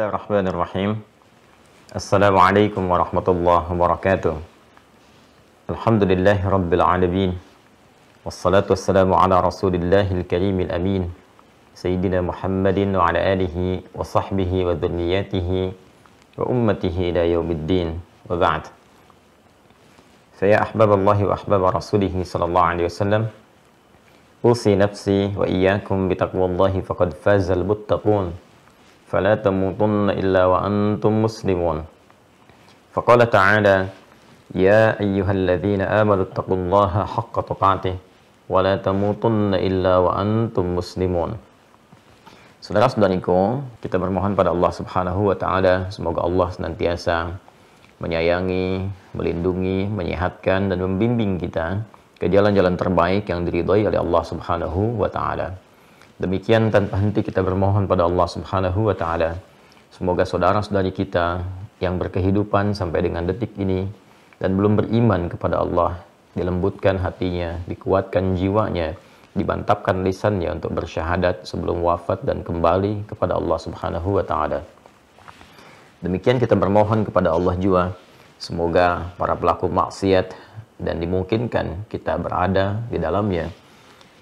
الله الرحمن الرحيم السلام عليكم ورحمة الله وبركاته الحمد لله رب العالمين والصلاة والسلام على رسول الله الكريم الأمين سيدنا محمد وعلى آله وصحبه وذرياته وأمته إلى يوم الدين وبعد فيا أحباب الله وأحباب رسوله صلى الله عليه وسلم أوصي نفسي وإياكم بتقوى الله فقد فاز المتقون فلا تموتن إلا وأنتم مسلمون فقال تعالى يا أيها الذين آمنوا اتقوا الله حق تقاته ولا تموتن إلا وأنتم مسلمون Saudara-saudariku, kita bermohon pada Allah Subhanahu wa taala semoga Allah senantiasa menyayangi, melindungi, menyehatkan dan membimbing kita ke jalan-jalan terbaik yang diridhai oleh Allah Subhanahu wa taala. Demikian tanpa henti kita bermohon pada Allah Subhanahu wa taala. Semoga saudara-saudari kita yang berkehidupan sampai dengan detik ini dan belum beriman kepada Allah, dilembutkan hatinya, dikuatkan jiwanya, dibantapkan lisannya untuk bersyahadat sebelum wafat dan kembali kepada Allah Subhanahu wa taala. Demikian kita bermohon kepada Allah jua, semoga para pelaku maksiat dan dimungkinkan kita berada di dalamnya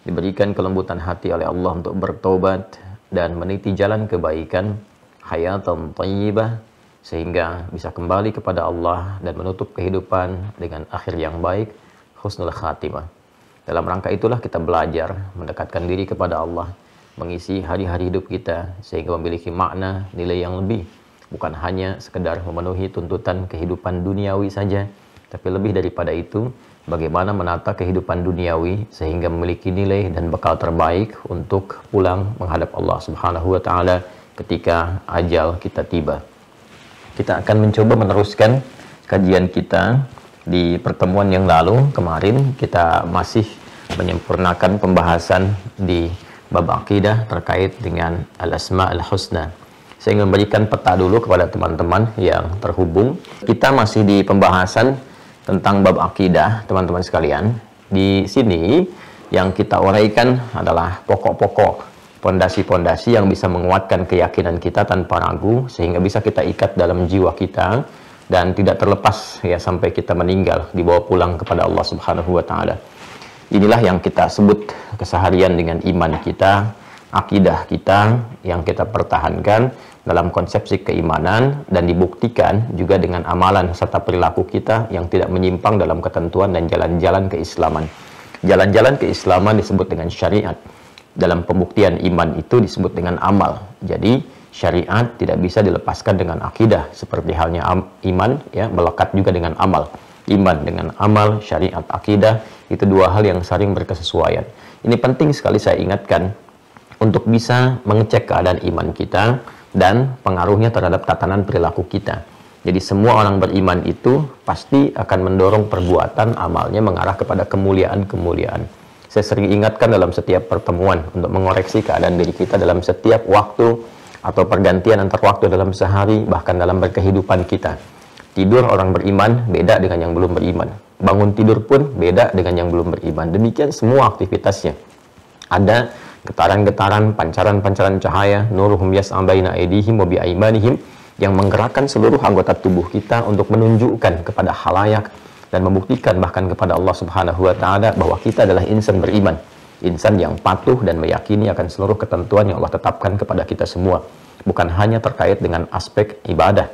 diberikan kelembutan hati oleh Allah untuk bertobat dan meniti jalan kebaikan hayatan thayyibah sehingga bisa kembali kepada Allah dan menutup kehidupan dengan akhir yang baik husnul khatimah. Dalam rangka itulah kita belajar mendekatkan diri kepada Allah, mengisi hari-hari hidup kita sehingga memiliki makna nilai yang lebih, bukan hanya sekedar memenuhi tuntutan kehidupan duniawi saja, tapi lebih daripada itu bagaimana menata kehidupan duniawi sehingga memiliki nilai dan bekal terbaik untuk pulang menghadap Allah Subhanahu wa taala ketika ajal kita tiba. Kita akan mencoba meneruskan kajian kita di pertemuan yang lalu kemarin kita masih menyempurnakan pembahasan di bab akidah terkait dengan al-asma al-husna. Saya ingin memberikan peta dulu kepada teman-teman yang terhubung. Kita masih di pembahasan tentang bab akidah, teman-teman sekalian. Di sini yang kita uraikan adalah pokok-pokok pondasi-pondasi yang bisa menguatkan keyakinan kita tanpa ragu sehingga bisa kita ikat dalam jiwa kita dan tidak terlepas ya sampai kita meninggal dibawa pulang kepada Allah Subhanahu wa taala. Inilah yang kita sebut keseharian dengan iman kita, akidah kita yang kita pertahankan dalam konsepsi keimanan dan dibuktikan juga dengan amalan serta perilaku kita yang tidak menyimpang dalam ketentuan dan jalan-jalan keislaman. Jalan-jalan keislaman disebut dengan syariat. Dalam pembuktian iman itu disebut dengan amal. Jadi syariat tidak bisa dilepaskan dengan akidah seperti halnya iman ya melekat juga dengan amal. Iman dengan amal, syariat, akidah itu dua hal yang saling berkesesuaian. Ini penting sekali saya ingatkan untuk bisa mengecek keadaan iman kita dan pengaruhnya terhadap tatanan perilaku kita. Jadi semua orang beriman itu pasti akan mendorong perbuatan amalnya mengarah kepada kemuliaan-kemuliaan. Saya sering ingatkan dalam setiap pertemuan untuk mengoreksi keadaan diri kita dalam setiap waktu atau pergantian antar waktu dalam sehari bahkan dalam berkehidupan kita. Tidur orang beriman beda dengan yang belum beriman. Bangun tidur pun beda dengan yang belum beriman. Demikian semua aktivitasnya. Ada getaran-getaran, pancaran-pancaran cahaya, nuruhum yas'abaina aidihim wa biaimanihim yang menggerakkan seluruh anggota tubuh kita untuk menunjukkan kepada halayak dan membuktikan bahkan kepada Allah Subhanahu wa taala bahwa kita adalah insan beriman, insan yang patuh dan meyakini akan seluruh ketentuan yang Allah tetapkan kepada kita semua, bukan hanya terkait dengan aspek ibadah,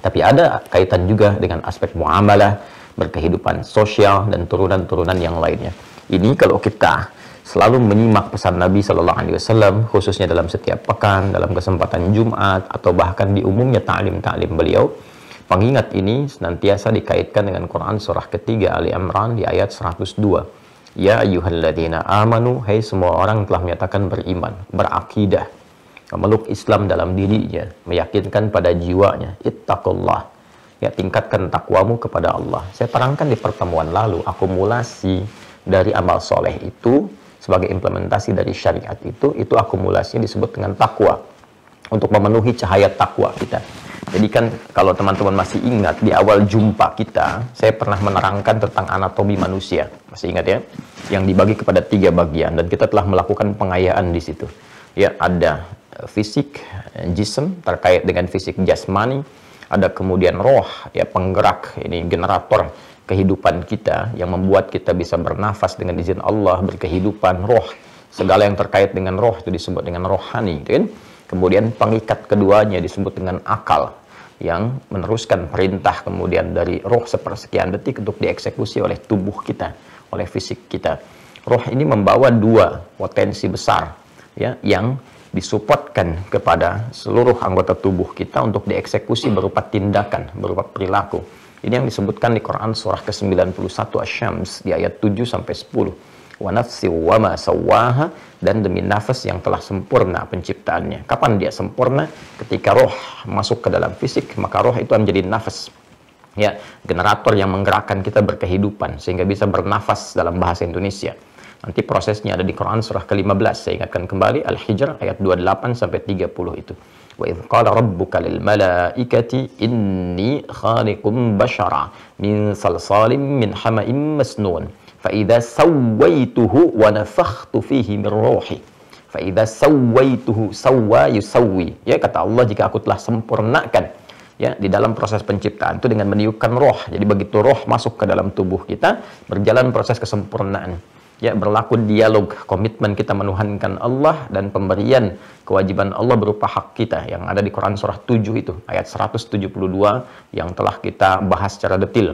tapi ada kaitan juga dengan aspek muamalah, berkehidupan sosial dan turunan-turunan yang lainnya. Ini kalau kita selalu menyimak pesan Nabi Shallallahu Alaihi Wasallam khususnya dalam setiap pekan, dalam kesempatan Jumat atau bahkan di umumnya taklim-taklim beliau. Pengingat ini senantiasa dikaitkan dengan Quran surah ketiga Ali Imran di ayat 102. Ya ayyuhalladzina amanu, hai hey, semua orang telah menyatakan beriman, berakidah, memeluk Islam dalam dirinya, meyakinkan pada jiwanya, ittaqullah. Ya, tingkatkan takwamu kepada Allah. Saya terangkan di pertemuan lalu, akumulasi dari amal soleh itu sebagai implementasi dari syariat itu itu akumulasinya disebut dengan takwa untuk memenuhi cahaya takwa kita. Jadi kan kalau teman-teman masih ingat di awal jumpa kita, saya pernah menerangkan tentang anatomi manusia. Masih ingat ya? Yang dibagi kepada tiga bagian dan kita telah melakukan pengayaan di situ. Ya, ada eh, fisik, eh, jism terkait dengan fisik jasmani, ada kemudian roh, ya penggerak, ini generator kehidupan kita yang membuat kita bisa bernafas dengan izin Allah, berkehidupan roh. Segala yang terkait dengan roh itu disebut dengan rohani, gitu kan? Kemudian pengikat keduanya disebut dengan akal yang meneruskan perintah kemudian dari roh sepersekian detik untuk dieksekusi oleh tubuh kita, oleh fisik kita. Roh ini membawa dua potensi besar ya yang disupportkan kepada seluruh anggota tubuh kita untuk dieksekusi berupa tindakan, berupa perilaku. Ini yang disebutkan di Quran surah ke-91 asy di ayat 7 sampai 10. Wa nafsi wa ma sawaha dan demi nafas yang telah sempurna penciptaannya. Kapan dia sempurna? Ketika roh masuk ke dalam fisik, maka roh itu menjadi nafas ya generator yang menggerakkan kita berkehidupan sehingga bisa bernafas dalam bahasa Indonesia. Nanti prosesnya ada di Quran surah ke-15. Saya ingatkan kembali Al-Hijr ayat 28 sampai 30 itu. Wa idh qala rabbuka lil malaikati inni khaliqum bashara min salsalim min hama'im masnun fa idza sawaituhu wa nafakhtu fihi min ruhi fa sawwa yusawwi ya kata Allah jika aku telah sempurnakan ya di dalam proses penciptaan itu dengan meniupkan roh jadi begitu roh masuk ke dalam tubuh kita berjalan proses kesempurnaan ya berlaku dialog komitmen kita menuhankan Allah dan pemberian kewajiban Allah berupa hak kita yang ada di Quran surah 7 itu ayat 172 yang telah kita bahas secara detil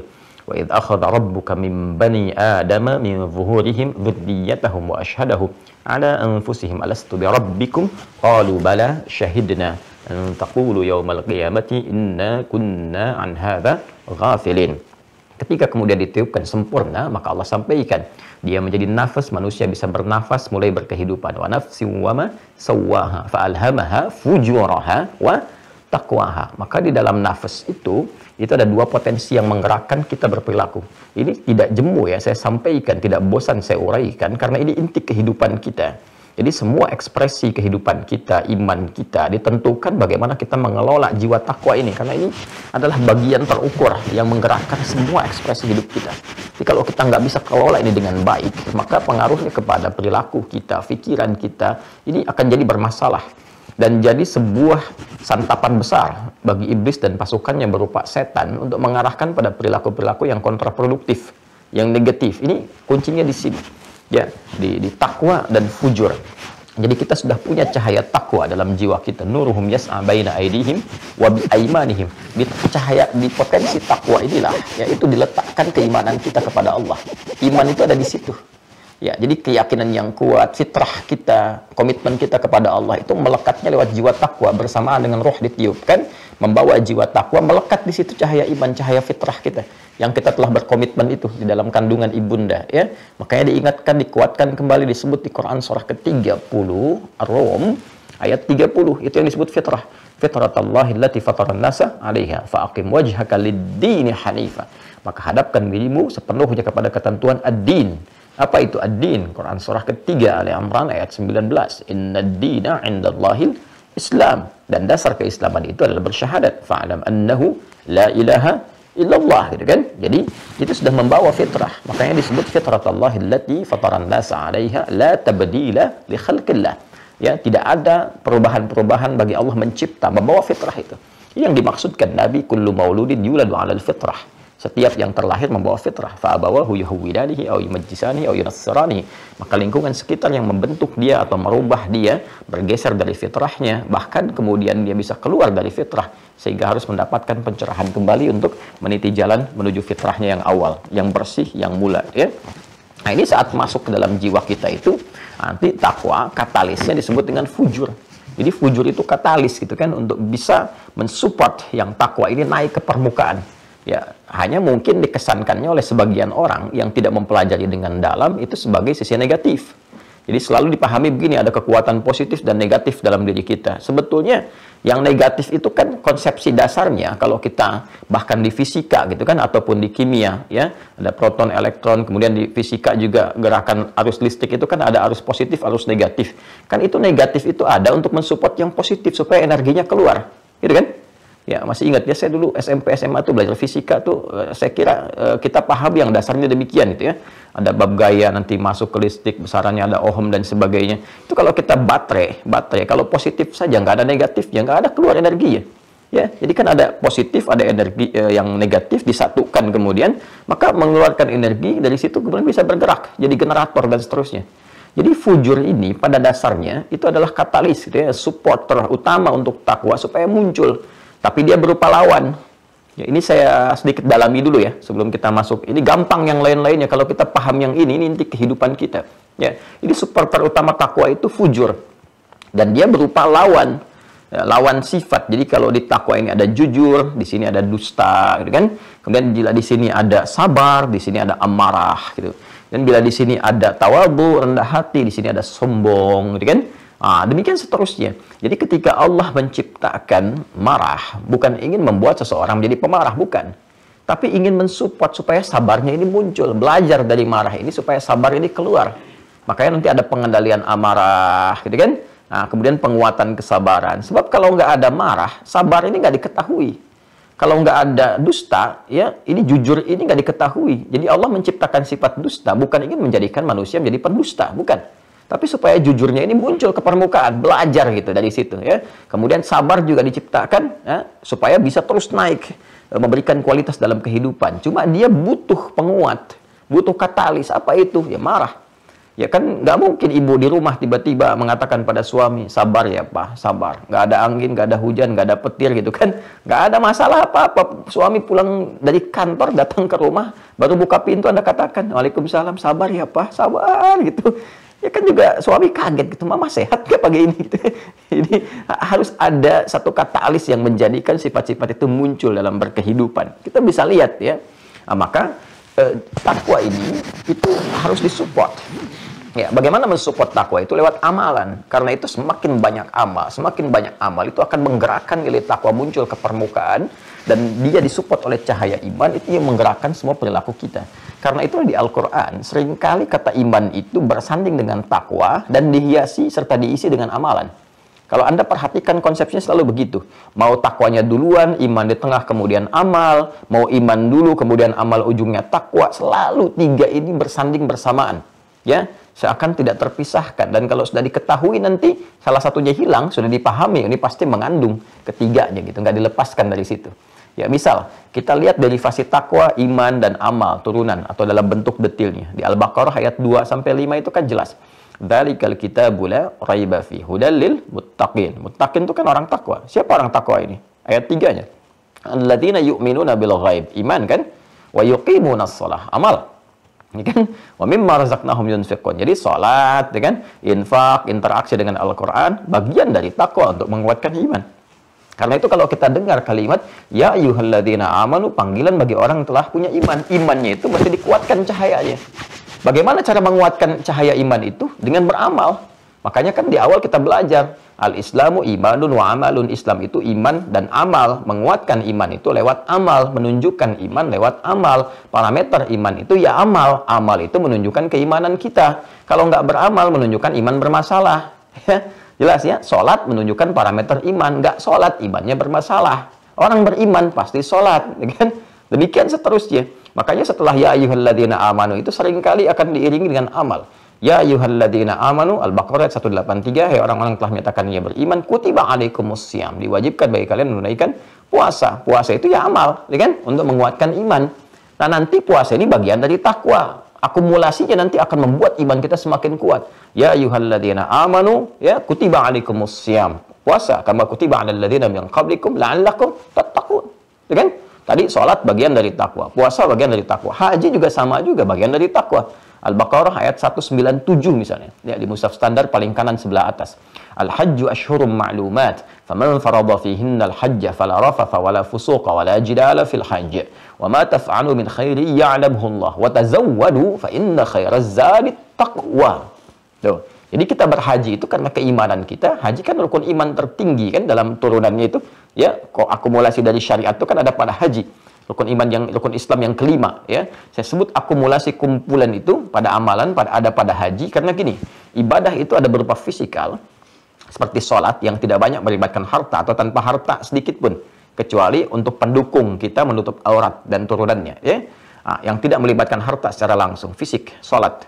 wa id akhadha rabbuka min bani adama min zuhurihim dhurriyyatahum wa ashhadahum ala anfusihim alastu bi rabbikum qalu bala shahidna an taqulu yawmal qiyamati inna kunna an hadha ghafilin Ketika kemudian ditiupkan sempurna, maka Allah sampaikan, dia menjadi nafas, manusia bisa bernafas mulai berkehidupan. Wa nafsi wa ma sawaha fa'alhamaha fujuraha wa takwaha. Maka di dalam nafas itu, itu ada dua potensi yang menggerakkan kita berperilaku. Ini tidak jemu ya, saya sampaikan, tidak bosan saya uraikan, karena ini inti kehidupan kita. Jadi semua ekspresi kehidupan kita, iman kita ditentukan bagaimana kita mengelola jiwa takwa ini karena ini adalah bagian terukur yang menggerakkan semua ekspresi hidup kita. Jadi kalau kita nggak bisa kelola ini dengan baik, maka pengaruhnya kepada perilaku kita, pikiran kita ini akan jadi bermasalah dan jadi sebuah santapan besar bagi iblis dan pasukannya berupa setan untuk mengarahkan pada perilaku-perilaku yang kontraproduktif, yang negatif. Ini kuncinya di sini ya di, di takwa dan fujur jadi kita sudah punya cahaya takwa dalam jiwa kita nuruhum yas'a baina aidihim wa bi aimanihim di cahaya di potensi takwa inilah yaitu diletakkan keimanan kita kepada Allah iman itu ada di situ Ya, jadi keyakinan yang kuat, fitrah kita, komitmen kita kepada Allah itu melekatnya lewat jiwa takwa bersamaan dengan roh ditiupkan, membawa jiwa takwa melekat di situ cahaya iman, cahaya fitrah kita yang kita telah berkomitmen itu di dalam kandungan ibunda ya makanya diingatkan dikuatkan kembali disebut di Quran surah ke-30 Ar-Rum ayat 30 itu yang disebut fitrah fitratallahi allati fataran nasa 'alaiha aqim wajhaka lid-dini hanifa maka hadapkan dirimu sepenuhnya kepada ketentuan ad-din apa itu ad-din Quran surah ketiga Ali Imran ayat 19 inna dina 'indallahi Islam dan dasar keislaman itu adalah bersyahadat fa'lam annahu la ilaha illallah gitu kan jadi itu sudah membawa fitrah makanya disebut Allah allati fataran nas 'alaiha la tabdila li khalqillah ya tidak ada perubahan-perubahan bagi Allah mencipta membawa fitrah itu yang dimaksudkan Nabi kullu mauludin yuladu al fitrah setiap yang terlahir membawa fitrah. Fa'abawahu yuhawidanihi au yumajjisanihi au Maka lingkungan sekitar yang membentuk dia atau merubah dia bergeser dari fitrahnya. Bahkan kemudian dia bisa keluar dari fitrah. Sehingga harus mendapatkan pencerahan kembali untuk meniti jalan menuju fitrahnya yang awal. Yang bersih, yang mula. Ya. Nah ini saat masuk ke dalam jiwa kita itu nanti takwa katalisnya disebut dengan fujur. Jadi fujur itu katalis gitu kan untuk bisa mensupport yang takwa ini naik ke permukaan. Ya, hanya mungkin dikesankannya oleh sebagian orang yang tidak mempelajari dengan dalam itu sebagai sisi negatif. Jadi selalu dipahami begini ada kekuatan positif dan negatif dalam diri kita. Sebetulnya yang negatif itu kan konsepsi dasarnya kalau kita bahkan di fisika gitu kan ataupun di kimia ya ada proton elektron kemudian di fisika juga gerakan arus listrik itu kan ada arus positif arus negatif kan itu negatif itu ada untuk mensupport yang positif supaya energinya keluar gitu kan Ya, masih ingat ya saya dulu SMP SMA tuh belajar fisika tuh eh, saya kira eh, kita paham yang dasarnya demikian gitu ya. Ada bab gaya nanti masuk ke listrik besarannya ada ohm dan sebagainya. Itu kalau kita baterai, baterai kalau positif saja nggak ada negatif, negatifnya, nggak ada keluar energi ya. Ya, jadi kan ada positif, ada energi eh, yang negatif disatukan kemudian, maka mengeluarkan energi dari situ kemudian bisa bergerak jadi generator dan seterusnya. Jadi fujur ini pada dasarnya itu adalah katalis, gitu ya, supporter utama untuk takwa supaya muncul tapi dia berupa lawan. Ya, ini saya sedikit dalami dulu ya sebelum kita masuk. Ini gampang yang lain-lainnya kalau kita paham yang ini, ini inti kehidupan kita. Ya, ini super terutama takwa itu fujur dan dia berupa lawan ya, lawan sifat. Jadi kalau di takwa ini ada jujur, di sini ada dusta, gitu kan? Kemudian bila di sini ada sabar, di sini ada amarah, gitu. Dan bila di sini ada tawabu, rendah hati, di sini ada sombong, gitu kan? Ah, demikian seterusnya. Jadi ketika Allah menciptakan marah, bukan ingin membuat seseorang menjadi pemarah, bukan. Tapi ingin mensupport supaya sabarnya ini muncul. Belajar dari marah ini supaya sabar ini keluar. Makanya nanti ada pengendalian amarah, gitu kan? Nah, kemudian penguatan kesabaran. Sebab kalau nggak ada marah, sabar ini nggak diketahui. Kalau nggak ada dusta, ya ini jujur ini nggak diketahui. Jadi Allah menciptakan sifat dusta bukan ingin menjadikan manusia menjadi pendusta, bukan. Tapi supaya jujurnya ini muncul ke permukaan, belajar gitu dari situ ya. Kemudian sabar juga diciptakan ya, supaya bisa terus naik, e, memberikan kualitas dalam kehidupan. Cuma dia butuh penguat, butuh katalis. Apa itu? Ya marah. Ya kan nggak mungkin ibu di rumah tiba-tiba mengatakan pada suami, sabar ya pak, sabar. Nggak ada angin, nggak ada hujan, nggak ada petir gitu kan. Nggak ada masalah apa-apa. Suami pulang dari kantor, datang ke rumah, baru buka pintu Anda katakan, Waalaikumsalam, sabar ya pak, sabar gitu ya kan juga suami kaget gitu mama sehat nggak pagi ini gitu jadi harus ada satu katalis yang menjadikan sifat-sifat itu muncul dalam berkehidupan kita bisa lihat ya nah, maka eh, takwa ini itu harus disupport ya bagaimana mensupport takwa itu lewat amalan karena itu semakin banyak amal semakin banyak amal itu akan menggerakkan nilai takwa muncul ke permukaan dan dia disupport oleh cahaya iman itu yang menggerakkan semua perilaku kita. Karena itu di Al-Qur'an seringkali kata iman itu bersanding dengan takwa dan dihiasi serta diisi dengan amalan. Kalau Anda perhatikan konsepnya selalu begitu. Mau takwanya duluan, iman di tengah kemudian amal, mau iman dulu kemudian amal ujungnya takwa, selalu tiga ini bersanding bersamaan. Ya, seakan tidak terpisahkan dan kalau sudah diketahui nanti salah satunya hilang, sudah dipahami, ini pasti mengandung ketiganya gitu, nggak dilepaskan dari situ. Ya, misal kita lihat derivasi takwa, iman dan amal turunan atau dalam bentuk detilnya. Di Al-Baqarah ayat 2 sampai 5 itu kan jelas. Dzalikal kitabu la raiba fi hudallil lil muttaqin. Muttaqin itu kan orang takwa. Siapa orang takwa ini? Ayat 3-nya. Alladzina yu'minuna bil ghaib. Iman kan? Wa yuqimuna shalah. Amal. ini kan? Wa mimma razaqnahum yunfiqun. Jadi salat, ya kan? Infak, interaksi dengan Al-Qur'an bagian dari takwa untuk menguatkan iman. Karena itu kalau kita dengar kalimat ya ayyuhalladzina amanu panggilan bagi orang yang telah punya iman. Imannya itu berarti dikuatkan cahayanya. Bagaimana cara menguatkan cahaya iman itu? Dengan beramal. Makanya kan di awal kita belajar al-islamu imanun wa amalun. Islam itu iman dan amal. Menguatkan iman itu lewat amal, menunjukkan iman lewat amal. Parameter iman itu ya amal. Amal itu menunjukkan keimanan kita. Kalau nggak beramal menunjukkan iman bermasalah. Ya. Jelas ya, sholat menunjukkan parameter iman. Nggak sholat, imannya bermasalah. Orang beriman pasti sholat. Ya kan? Demikian seterusnya. Makanya setelah ya ayyuhalladzina amanu itu seringkali akan diiringi dengan amal. Ya ayyuhalladzina amanu Al-Baqarah 183 Hei orang-orang telah menyatakan ia beriman kutiba alaikumus diwajibkan bagi kalian menunaikan puasa. Puasa itu ya amal, ya kan? Untuk menguatkan iman. Nah, nanti puasa ini bagian dari takwa akumulasinya nanti akan membuat iman kita semakin kuat. Ya ayyuhalladzina amanu ya kutiba alikumus siyam. Puasa kama kutiba alal ladzina min qablikum la'allakum tattaqun. Ya kan? Tadi salat bagian dari takwa, puasa bagian dari takwa, haji juga sama juga bagian dari takwa. Al-Baqarah ayat 197 misalnya. Ya, di mushaf standar paling kanan sebelah atas. Al-hajju ashhurum ma'lumat, faman farada fihinna al-hajja fala rafatha wala fusuqa wala jidala fil hajj. Wa Jadi kita berhaji itu karena keimanan kita. Haji kan rukun iman tertinggi kan dalam turunannya itu. Ya, kok akumulasi dari syariat itu kan ada pada haji. Rukun iman yang rukun Islam yang kelima ya. Saya sebut akumulasi kumpulan itu pada amalan pada ada pada haji karena gini, ibadah itu ada berupa fisikal seperti sholat yang tidak banyak melibatkan harta atau tanpa harta sedikit pun kecuali untuk pendukung kita menutup aurat dan turunannya ya nah, yang tidak melibatkan harta secara langsung fisik salat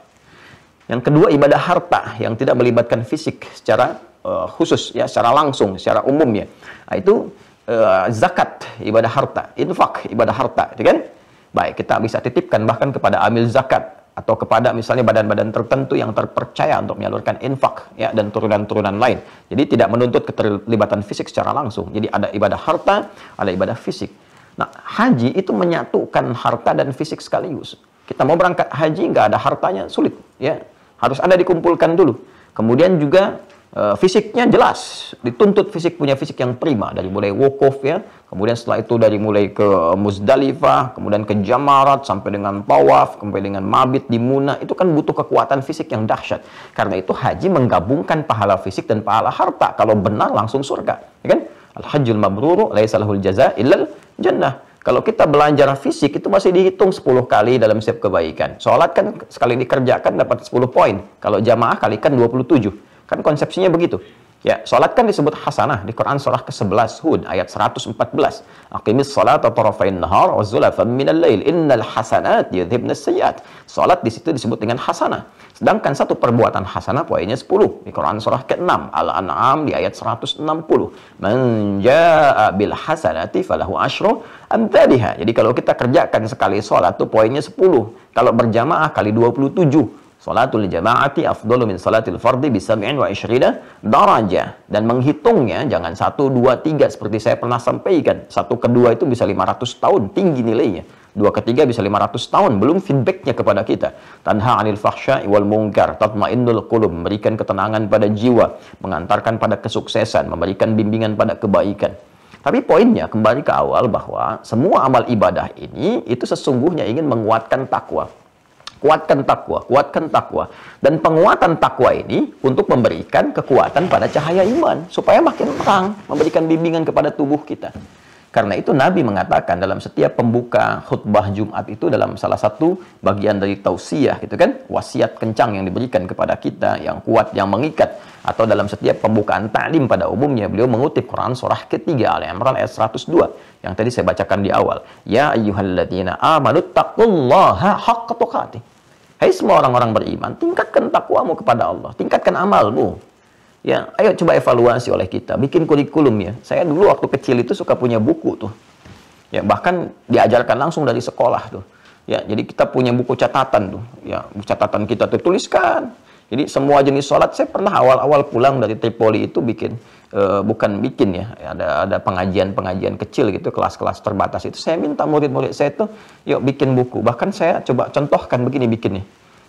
yang kedua ibadah harta yang tidak melibatkan fisik secara uh, khusus ya secara langsung secara umum ya nah, itu uh, zakat ibadah harta infak ibadah harta gitu kan baik kita bisa titipkan bahkan kepada amil zakat atau kepada misalnya badan-badan tertentu yang terpercaya untuk menyalurkan infak ya dan turunan-turunan lain. Jadi tidak menuntut keterlibatan fisik secara langsung. Jadi ada ibadah harta, ada ibadah fisik. Nah, haji itu menyatukan harta dan fisik sekaligus. Kita mau berangkat haji nggak ada hartanya sulit ya. Harus ada dikumpulkan dulu. Kemudian juga Uh, fisiknya jelas dituntut fisik punya fisik yang prima dari mulai wukuf ya kemudian setelah itu dari mulai ke Muzdalifah kemudian ke Jamarat sampai dengan Tawaf sampai dengan Mabit di Muna itu kan butuh kekuatan fisik yang dahsyat karena itu haji menggabungkan pahala fisik dan pahala harta kalau benar langsung surga ya kan al hajjul mabruru laisa lahul jaza illal jannah kalau kita belanja fisik itu masih dihitung 10 kali dalam setiap kebaikan. Sholat kan sekali dikerjakan dapat 10 poin. Kalau jamaah kalikan 27 Kan konsepsinya begitu. Ya, salat kan disebut hasanah di Quran surah ke-11 Hud ayat 114. Aqimis salata tarafain nahar wa zulafan minal lail innal hasanat yudhibnas sayyiat. Salat di situ disebut dengan hasanah. Sedangkan satu perbuatan hasanah poinnya 10 di Quran surah ke-6 Al-An'am di ayat 160. Man jaa bil hasanati falahu asyru amthaliha. Jadi kalau kita kerjakan sekali salat tuh poinnya 10. Kalau berjamaah kali 27 Salatul jama'ati afdolu min salatil fardi bisam'in wa ishrida daraja. Dan menghitungnya jangan satu dua tiga seperti saya pernah sampaikan. Satu kedua itu bisa 500 tahun tinggi nilainya. Dua ketiga bisa 500 tahun. Belum feedbacknya kepada kita. Tanha anil fahsya wal mungkar. tatma'indul qulub. Memberikan ketenangan pada jiwa. Mengantarkan pada kesuksesan. Memberikan bimbingan pada kebaikan. Tapi poinnya kembali ke awal bahwa semua amal ibadah ini itu sesungguhnya ingin menguatkan takwa Kuatkan takwa, kuatkan takwa. Dan penguatan takwa ini untuk memberikan kekuatan pada cahaya iman supaya makin terang, memberikan bimbingan kepada tubuh kita. Karena itu Nabi mengatakan dalam setiap pembuka khutbah Jumat itu dalam salah satu bagian dari tausiah gitu kan, wasiat kencang yang diberikan kepada kita yang kuat yang mengikat atau dalam setiap pembukaan taklim pada umumnya beliau mengutip Quran surah ketiga Al Imran ayat 102 yang tadi saya bacakan di awal. Ya ayyuhalladzina amanu taqullaha haqqa tuqatih. Hai hey, semua orang-orang beriman, tingkatkan takwamu kepada Allah, tingkatkan amalmu. Ya, ayo coba evaluasi oleh kita, bikin kurikulum ya. Saya dulu waktu kecil itu suka punya buku tuh. Ya, bahkan diajarkan langsung dari sekolah tuh. Ya, jadi kita punya buku catatan tuh. Ya, buku catatan kita tuh tuliskan. Jadi semua jenis sholat saya pernah awal-awal pulang dari Tripoli itu bikin uh, bukan bikin ya ada ada pengajian-pengajian kecil gitu kelas-kelas terbatas itu saya minta murid-murid saya itu yuk bikin buku bahkan saya coba contohkan begini bikin nih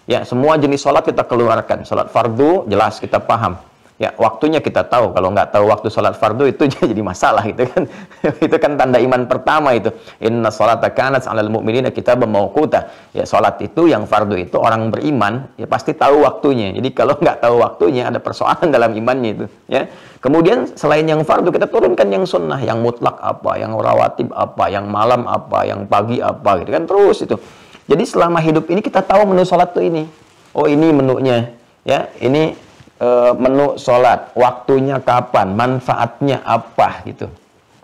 ya semua jenis sholat kita keluarkan sholat fardu jelas kita paham ya waktunya kita tahu kalau nggak tahu waktu sholat fardu itu jadi masalah gitu kan itu kan tanda iman pertama itu inna sholat kanat alal mu'minina kita bermaukuta ya sholat itu yang fardu itu orang beriman ya pasti tahu waktunya jadi kalau nggak tahu waktunya ada persoalan dalam imannya itu ya kemudian selain yang fardu kita turunkan yang sunnah yang mutlak apa yang rawatib apa yang malam apa yang pagi apa gitu kan terus itu jadi selama hidup ini kita tahu menu sholat tuh ini oh ini menunya ya ini e, menu sholat, waktunya kapan, manfaatnya apa gitu.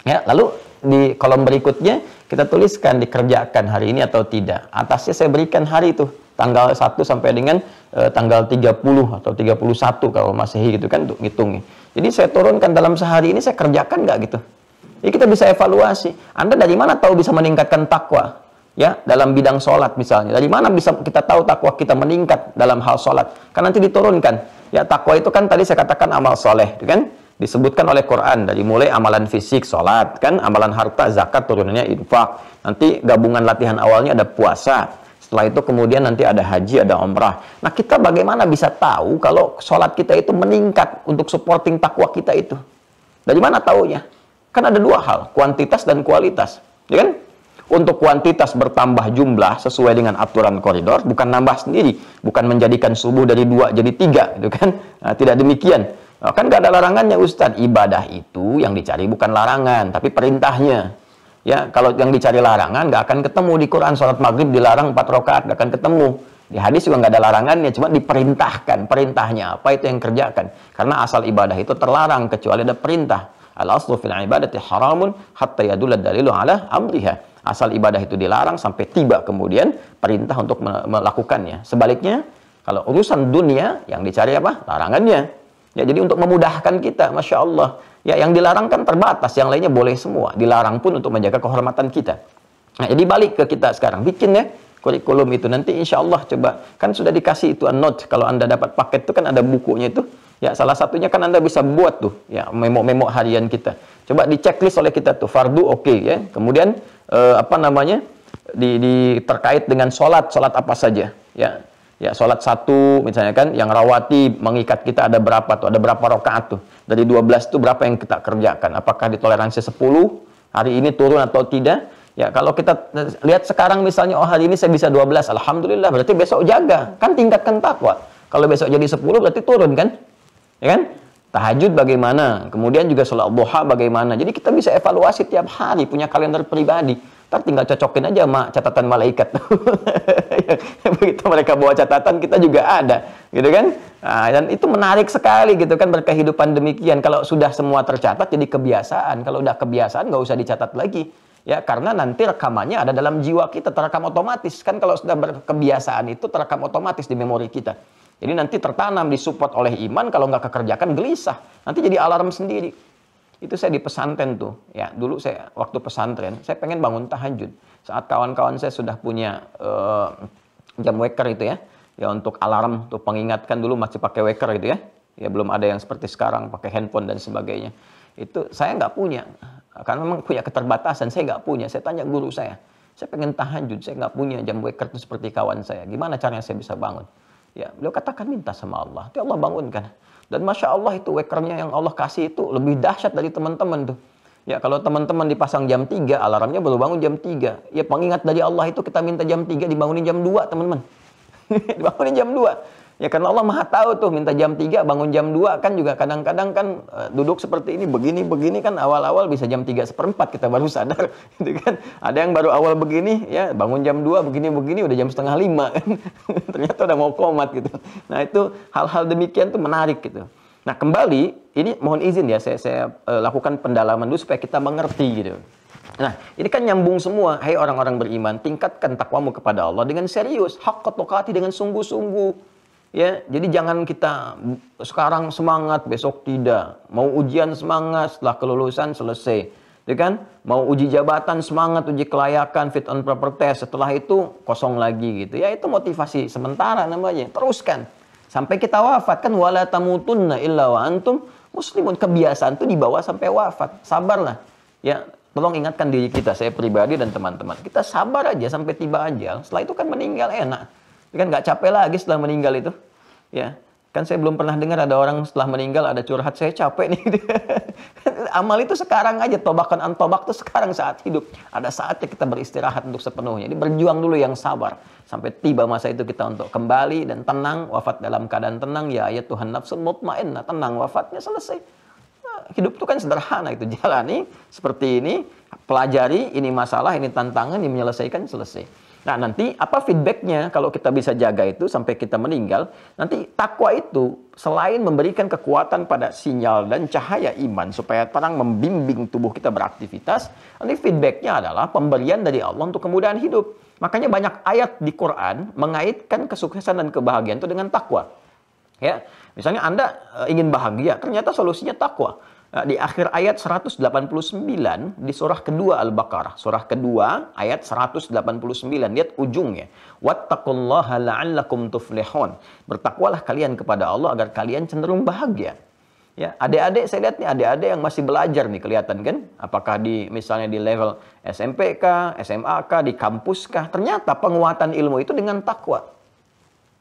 Ya, lalu di kolom berikutnya kita tuliskan dikerjakan hari ini atau tidak. Atasnya saya berikan hari itu, tanggal 1 sampai dengan e, tanggal 30 atau 31 kalau masih gitu kan untuk ngitungnya. Jadi saya turunkan dalam sehari ini saya kerjakan nggak gitu. Jadi kita bisa evaluasi. Anda dari mana tahu bisa meningkatkan takwa? Ya, dalam bidang sholat misalnya. Dari mana bisa kita tahu takwa kita meningkat dalam hal sholat? karena nanti diturunkan Ya takwa itu kan tadi saya katakan amal soleh, kan? Disebutkan oleh Quran dari mulai amalan fisik, sholat, kan? Amalan harta, zakat, turunannya infak. Nanti gabungan latihan awalnya ada puasa. Setelah itu kemudian nanti ada haji, ada umrah. Nah kita bagaimana bisa tahu kalau sholat kita itu meningkat untuk supporting takwa kita itu? Dari mana taunya? Kan ada dua hal, kuantitas dan kualitas. Ya kan? untuk kuantitas bertambah jumlah sesuai dengan aturan koridor bukan nambah sendiri bukan menjadikan subuh dari dua jadi tiga gitu kan nah, tidak demikian nah, kan gak ada larangannya Ustadz ibadah itu yang dicari bukan larangan tapi perintahnya ya kalau yang dicari larangan gak akan ketemu di Quran sholat maghrib dilarang empat rakaat gak akan ketemu di hadis juga nggak ada larangannya cuma diperintahkan perintahnya apa itu yang kerjakan karena asal ibadah itu terlarang kecuali ada perintah al aslu fil ibadati haramun hatta yadulla dalilu ala amriha asal ibadah itu dilarang sampai tiba kemudian perintah untuk melakukannya. Sebaliknya, kalau urusan dunia yang dicari apa? Larangannya. Ya, jadi untuk memudahkan kita, masya Allah. Ya, yang dilarang kan terbatas, yang lainnya boleh semua. Dilarang pun untuk menjaga kehormatan kita. Nah, jadi balik ke kita sekarang, bikin ya kurikulum itu nanti insya Allah coba kan sudah dikasih itu a note kalau anda dapat paket itu kan ada bukunya itu Ya, salah satunya kan Anda bisa buat tuh, ya, memo-memo harian kita. Coba di checklist oleh kita tuh, fardu oke okay, ya. Kemudian eh, apa namanya? Di, di terkait dengan sholat, sholat apa saja, ya. Ya, sholat satu misalnya kan, yang rawati mengikat kita ada berapa tuh, ada berapa rokaat tuh. Dari 12 tuh berapa yang kita kerjakan? Apakah ditoleransi 10? Hari ini turun atau tidak? Ya, kalau kita lihat sekarang misalnya, oh hari ini saya bisa 12, Alhamdulillah, berarti besok jaga. Kan tingkatkan takwa. Kalau besok jadi 10 berarti turun kan? Ya kan? Tahajud bagaimana? Kemudian juga sholat duha bagaimana? Jadi kita bisa evaluasi tiap hari, punya kalender pribadi. Ntar tinggal cocokin aja sama catatan malaikat. Begitu mereka bawa catatan, kita juga ada. Gitu kan? Nah, dan itu menarik sekali gitu kan berkehidupan demikian. Kalau sudah semua tercatat jadi kebiasaan. Kalau udah kebiasaan nggak usah dicatat lagi. Ya, karena nanti rekamannya ada dalam jiwa kita, terekam otomatis. Kan kalau sudah berkebiasaan itu terekam otomatis di memori kita. Jadi nanti tertanam disupport oleh iman kalau nggak kekerjakan gelisah. Nanti jadi alarm sendiri. Itu saya di pesantren tuh. Ya, dulu saya waktu pesantren, saya pengen bangun tahajud. Saat kawan-kawan saya sudah punya uh, jam waker itu ya. Ya untuk alarm tuh pengingatkan dulu masih pakai waker itu ya. Ya belum ada yang seperti sekarang pakai handphone dan sebagainya. Itu saya nggak punya. Karena memang punya keterbatasan, saya nggak punya. Saya tanya guru saya, saya pengen tahajud, saya nggak punya jam waker itu seperti kawan saya. Gimana caranya saya bisa bangun? Ya, beliau katakan minta sama Allah. Tapi Allah bangunkan. Dan Masya Allah itu wakernya yang Allah kasih itu lebih dahsyat dari teman-teman tuh. Ya kalau teman-teman dipasang jam 3, alarmnya baru bangun jam 3. Ya pengingat dari Allah itu kita minta jam 3, dibangunin jam 2 teman-teman. dibangunin jam 2. Ya karena Allah maha tahu tuh minta jam 3 bangun jam 2 kan juga kadang-kadang kan eh, duduk seperti ini begini begini kan awal-awal bisa jam 3 seperempat kita baru sadar gitu kan. Ada yang baru awal begini ya bangun jam 2 begini begini udah jam setengah 5 kan. Ternyata udah mau komat gitu. Nah itu hal-hal demikian tuh menarik gitu. Nah kembali ini mohon izin ya saya saya e, lakukan pendalaman dulu supaya kita mengerti gitu. Nah, ini kan nyambung semua. Hai hey, orang-orang beriman, tingkatkan takwamu kepada Allah dengan serius. Hak tokati dengan sungguh-sungguh Ya, jadi jangan kita sekarang semangat, besok tidak. Mau ujian semangat, setelah kelulusan selesai. Ya kan? Mau uji jabatan semangat, uji kelayakan, fit and proper test. Setelah itu kosong lagi gitu. Ya itu motivasi sementara namanya. Teruskan sampai kita wafat kan wala tamutunna illa wa antum muslimun. Kebiasaan itu dibawa sampai wafat. Sabarlah. Ya, tolong ingatkan diri kita, saya pribadi dan teman-teman. Kita sabar aja sampai tiba aja Setelah itu kan meninggal enak kan nggak capek lagi setelah meninggal itu ya kan saya belum pernah dengar ada orang setelah meninggal ada curhat saya capek nih amal itu sekarang aja tobakan antobak tuh sekarang saat hidup ada saatnya kita beristirahat untuk sepenuhnya jadi berjuang dulu yang sabar sampai tiba masa itu kita untuk kembali dan tenang wafat dalam keadaan tenang ya ya Tuhan nafsu nafsul mutmainnah tenang wafatnya selesai nah, hidup itu kan sederhana itu jalani seperti ini pelajari ini masalah ini tantangan ini menyelesaikan selesai Nah nanti apa feedbacknya kalau kita bisa jaga itu sampai kita meninggal, nanti takwa itu selain memberikan kekuatan pada sinyal dan cahaya iman supaya terang membimbing tubuh kita beraktivitas, nanti feedbacknya adalah pemberian dari Allah untuk kemudahan hidup. Makanya banyak ayat di Quran mengaitkan kesuksesan dan kebahagiaan itu dengan takwa. Ya, misalnya Anda eh, ingin bahagia, ternyata solusinya takwa. Eh, di akhir ayat 189 di surah kedua Al-Baqarah. Surah kedua ayat 189. Lihat ujungnya. Wattakullaha la'allakum tuflihun. Bertakwalah kalian kepada Allah agar kalian cenderung bahagia. Ya, adik-adik saya lihat nih adik-adik yang masih belajar nih kelihatan kan? Apakah di misalnya di level SMP kah, SMA kah, di kampus kah? Ternyata penguatan ilmu itu dengan takwa.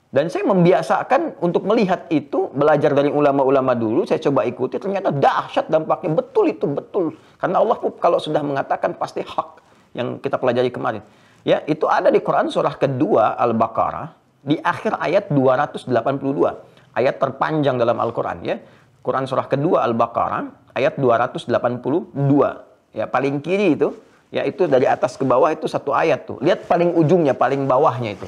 Dan saya membiasakan untuk melihat itu, belajar dari ulama-ulama dulu, saya coba ikuti, ternyata dahsyat dampaknya. Betul itu, betul. Karena Allah kalau sudah mengatakan pasti hak yang kita pelajari kemarin. Ya, itu ada di Quran surah kedua Al-Baqarah di akhir ayat 282. Ayat terpanjang dalam Al-Quran ya. Quran surah kedua Al-Baqarah ayat 282. Ya, paling kiri itu, ya itu dari atas ke bawah itu satu ayat tuh. Lihat paling ujungnya, paling bawahnya itu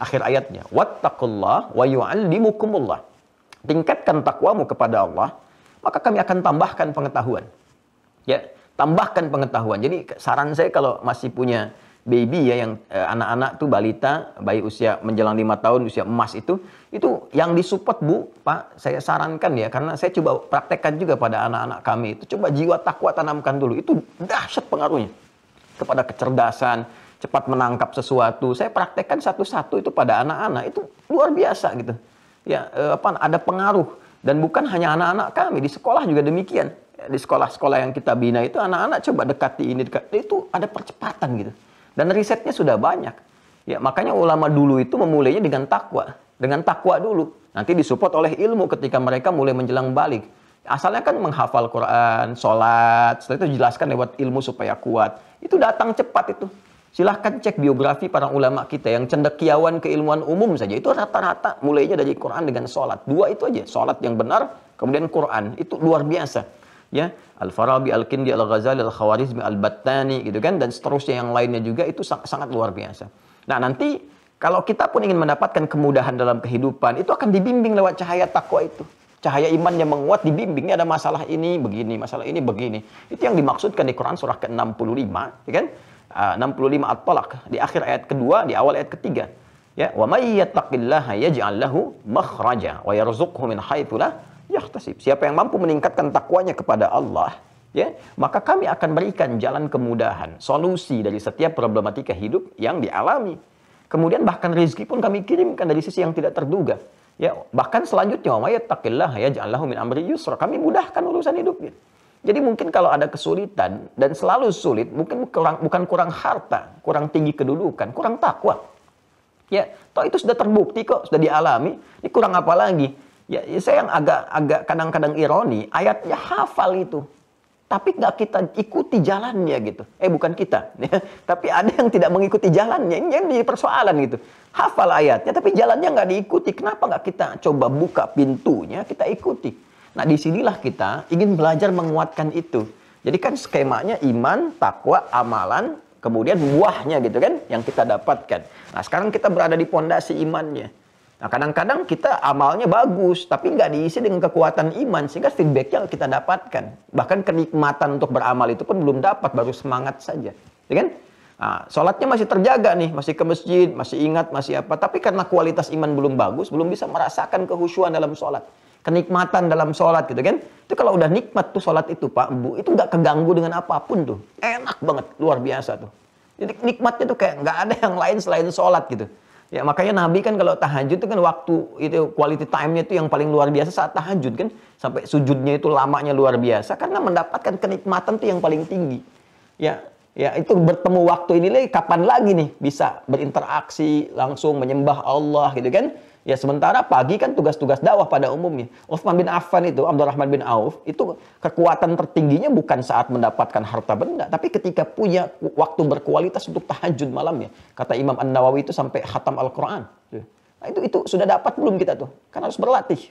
akhir ayatnya. Wattaqullah wa yu'allimukumullah. Tingkatkan takwamu kepada Allah, maka kami akan tambahkan pengetahuan. Ya, tambahkan pengetahuan. Jadi saran saya kalau masih punya baby ya yang eh, anak-anak eh, tuh balita bayi usia menjelang lima tahun usia emas itu itu yang disupport Bu Pak saya sarankan ya karena saya coba praktekkan juga pada anak-anak kami itu coba jiwa takwa tanamkan dulu itu dahsyat pengaruhnya kepada kecerdasan cepat menangkap sesuatu. Saya praktekkan satu-satu itu pada anak-anak itu luar biasa gitu. Ya eh, apa ada pengaruh dan bukan hanya anak-anak kami di sekolah juga demikian. Di sekolah-sekolah yang kita bina itu anak-anak coba dekati ini dekati itu ada percepatan gitu. Dan risetnya sudah banyak. Ya makanya ulama dulu itu memulainya dengan takwa, dengan takwa dulu. Nanti disupport oleh ilmu ketika mereka mulai menjelang balik. Asalnya kan menghafal Quran, sholat, setelah itu dijelaskan lewat ilmu supaya kuat. Itu datang cepat itu. Silahkan cek biografi para ulama kita yang cendekiawan keilmuan umum saja. Itu rata-rata mulainya dari Quran dengan sholat. Dua itu aja, sholat yang benar, kemudian Quran. Itu luar biasa. Ya, Al-Farabi, Al-Kindi, Al-Ghazali, Al-Khawarizmi, Al-Battani gitu kan. Dan seterusnya yang lainnya juga itu sangat, luar biasa. Nah nanti kalau kita pun ingin mendapatkan kemudahan dalam kehidupan, itu akan dibimbing lewat cahaya takwa itu cahaya iman yang menguat dibimbingnya ada masalah ini begini, masalah ini begini. Itu yang dimaksudkan di Quran surah ke-65, ya kan? 65 ah, At-Talaq di akhir ayat kedua, di awal ayat ketiga. Ya, wa may yattaqillaha yaj'al lahu makhraja wa yarzuqhu min haitsu la yahtasib. Siapa yang mampu meningkatkan takwanya kepada Allah, ya, maka kami akan berikan jalan kemudahan, solusi dari setiap problematika hidup yang dialami. Kemudian bahkan rezeki pun kami kirimkan dari sisi yang tidak terduga. Ya, bahkan selanjutnya wa may yattaqillaha yaj'al lahu min amri yusra. Kami mudahkan urusan hidupnya. Jadi mungkin kalau ada kesulitan dan selalu sulit, mungkin kurang, bukan kurang harta, kurang tinggi kedudukan, kurang takwa. Ya, toh itu sudah terbukti kok, sudah dialami. Ini kurang apa lagi? Ya, ya saya yang agak agak kadang-kadang ironi, ayatnya hafal itu. Tapi nggak kita ikuti jalannya gitu. Eh bukan kita, ya. tapi ada yang tidak mengikuti jalannya. Ini yang persoalan gitu. Hafal ayatnya, tapi jalannya nggak diikuti. Kenapa nggak kita coba buka pintunya, kita ikuti? Nah, disinilah kita ingin belajar menguatkan itu. Jadi kan skemanya iman, takwa, amalan, kemudian buahnya gitu kan yang kita dapatkan. Nah, sekarang kita berada di pondasi imannya. Nah, kadang-kadang kita amalnya bagus, tapi nggak diisi dengan kekuatan iman, sehingga feedbacknya kita dapatkan. Bahkan kenikmatan untuk beramal itu pun belum dapat, baru semangat saja. Ya kan? Nah, sholatnya masih terjaga nih, masih ke masjid, masih ingat, masih apa. Tapi karena kualitas iman belum bagus, belum bisa merasakan kehusuan dalam sholat kenikmatan dalam sholat gitu kan. Itu kalau udah nikmat tuh sholat itu Pak Bu, itu nggak keganggu dengan apapun tuh. Enak banget, luar biasa tuh. Jadi nikmatnya tuh kayak nggak ada yang lain selain sholat gitu. Ya makanya Nabi kan kalau tahajud itu kan waktu itu quality time-nya itu yang paling luar biasa saat tahajud kan. Sampai sujudnya itu lamanya luar biasa karena mendapatkan kenikmatan tuh yang paling tinggi. Ya, ya itu bertemu waktu ini kapan lagi nih bisa berinteraksi langsung menyembah Allah gitu kan Ya sementara pagi kan tugas-tugas dakwah pada umumnya. Utsman bin Affan itu, Abdurrahman bin Auf, itu kekuatan tertingginya bukan saat mendapatkan harta benda, tapi ketika punya waktu berkualitas untuk tahajud malamnya. Kata Imam An-Nawawi itu sampai khatam Al-Quran. Ya. Nah itu, itu sudah dapat belum kita tuh? Kan harus berlatih.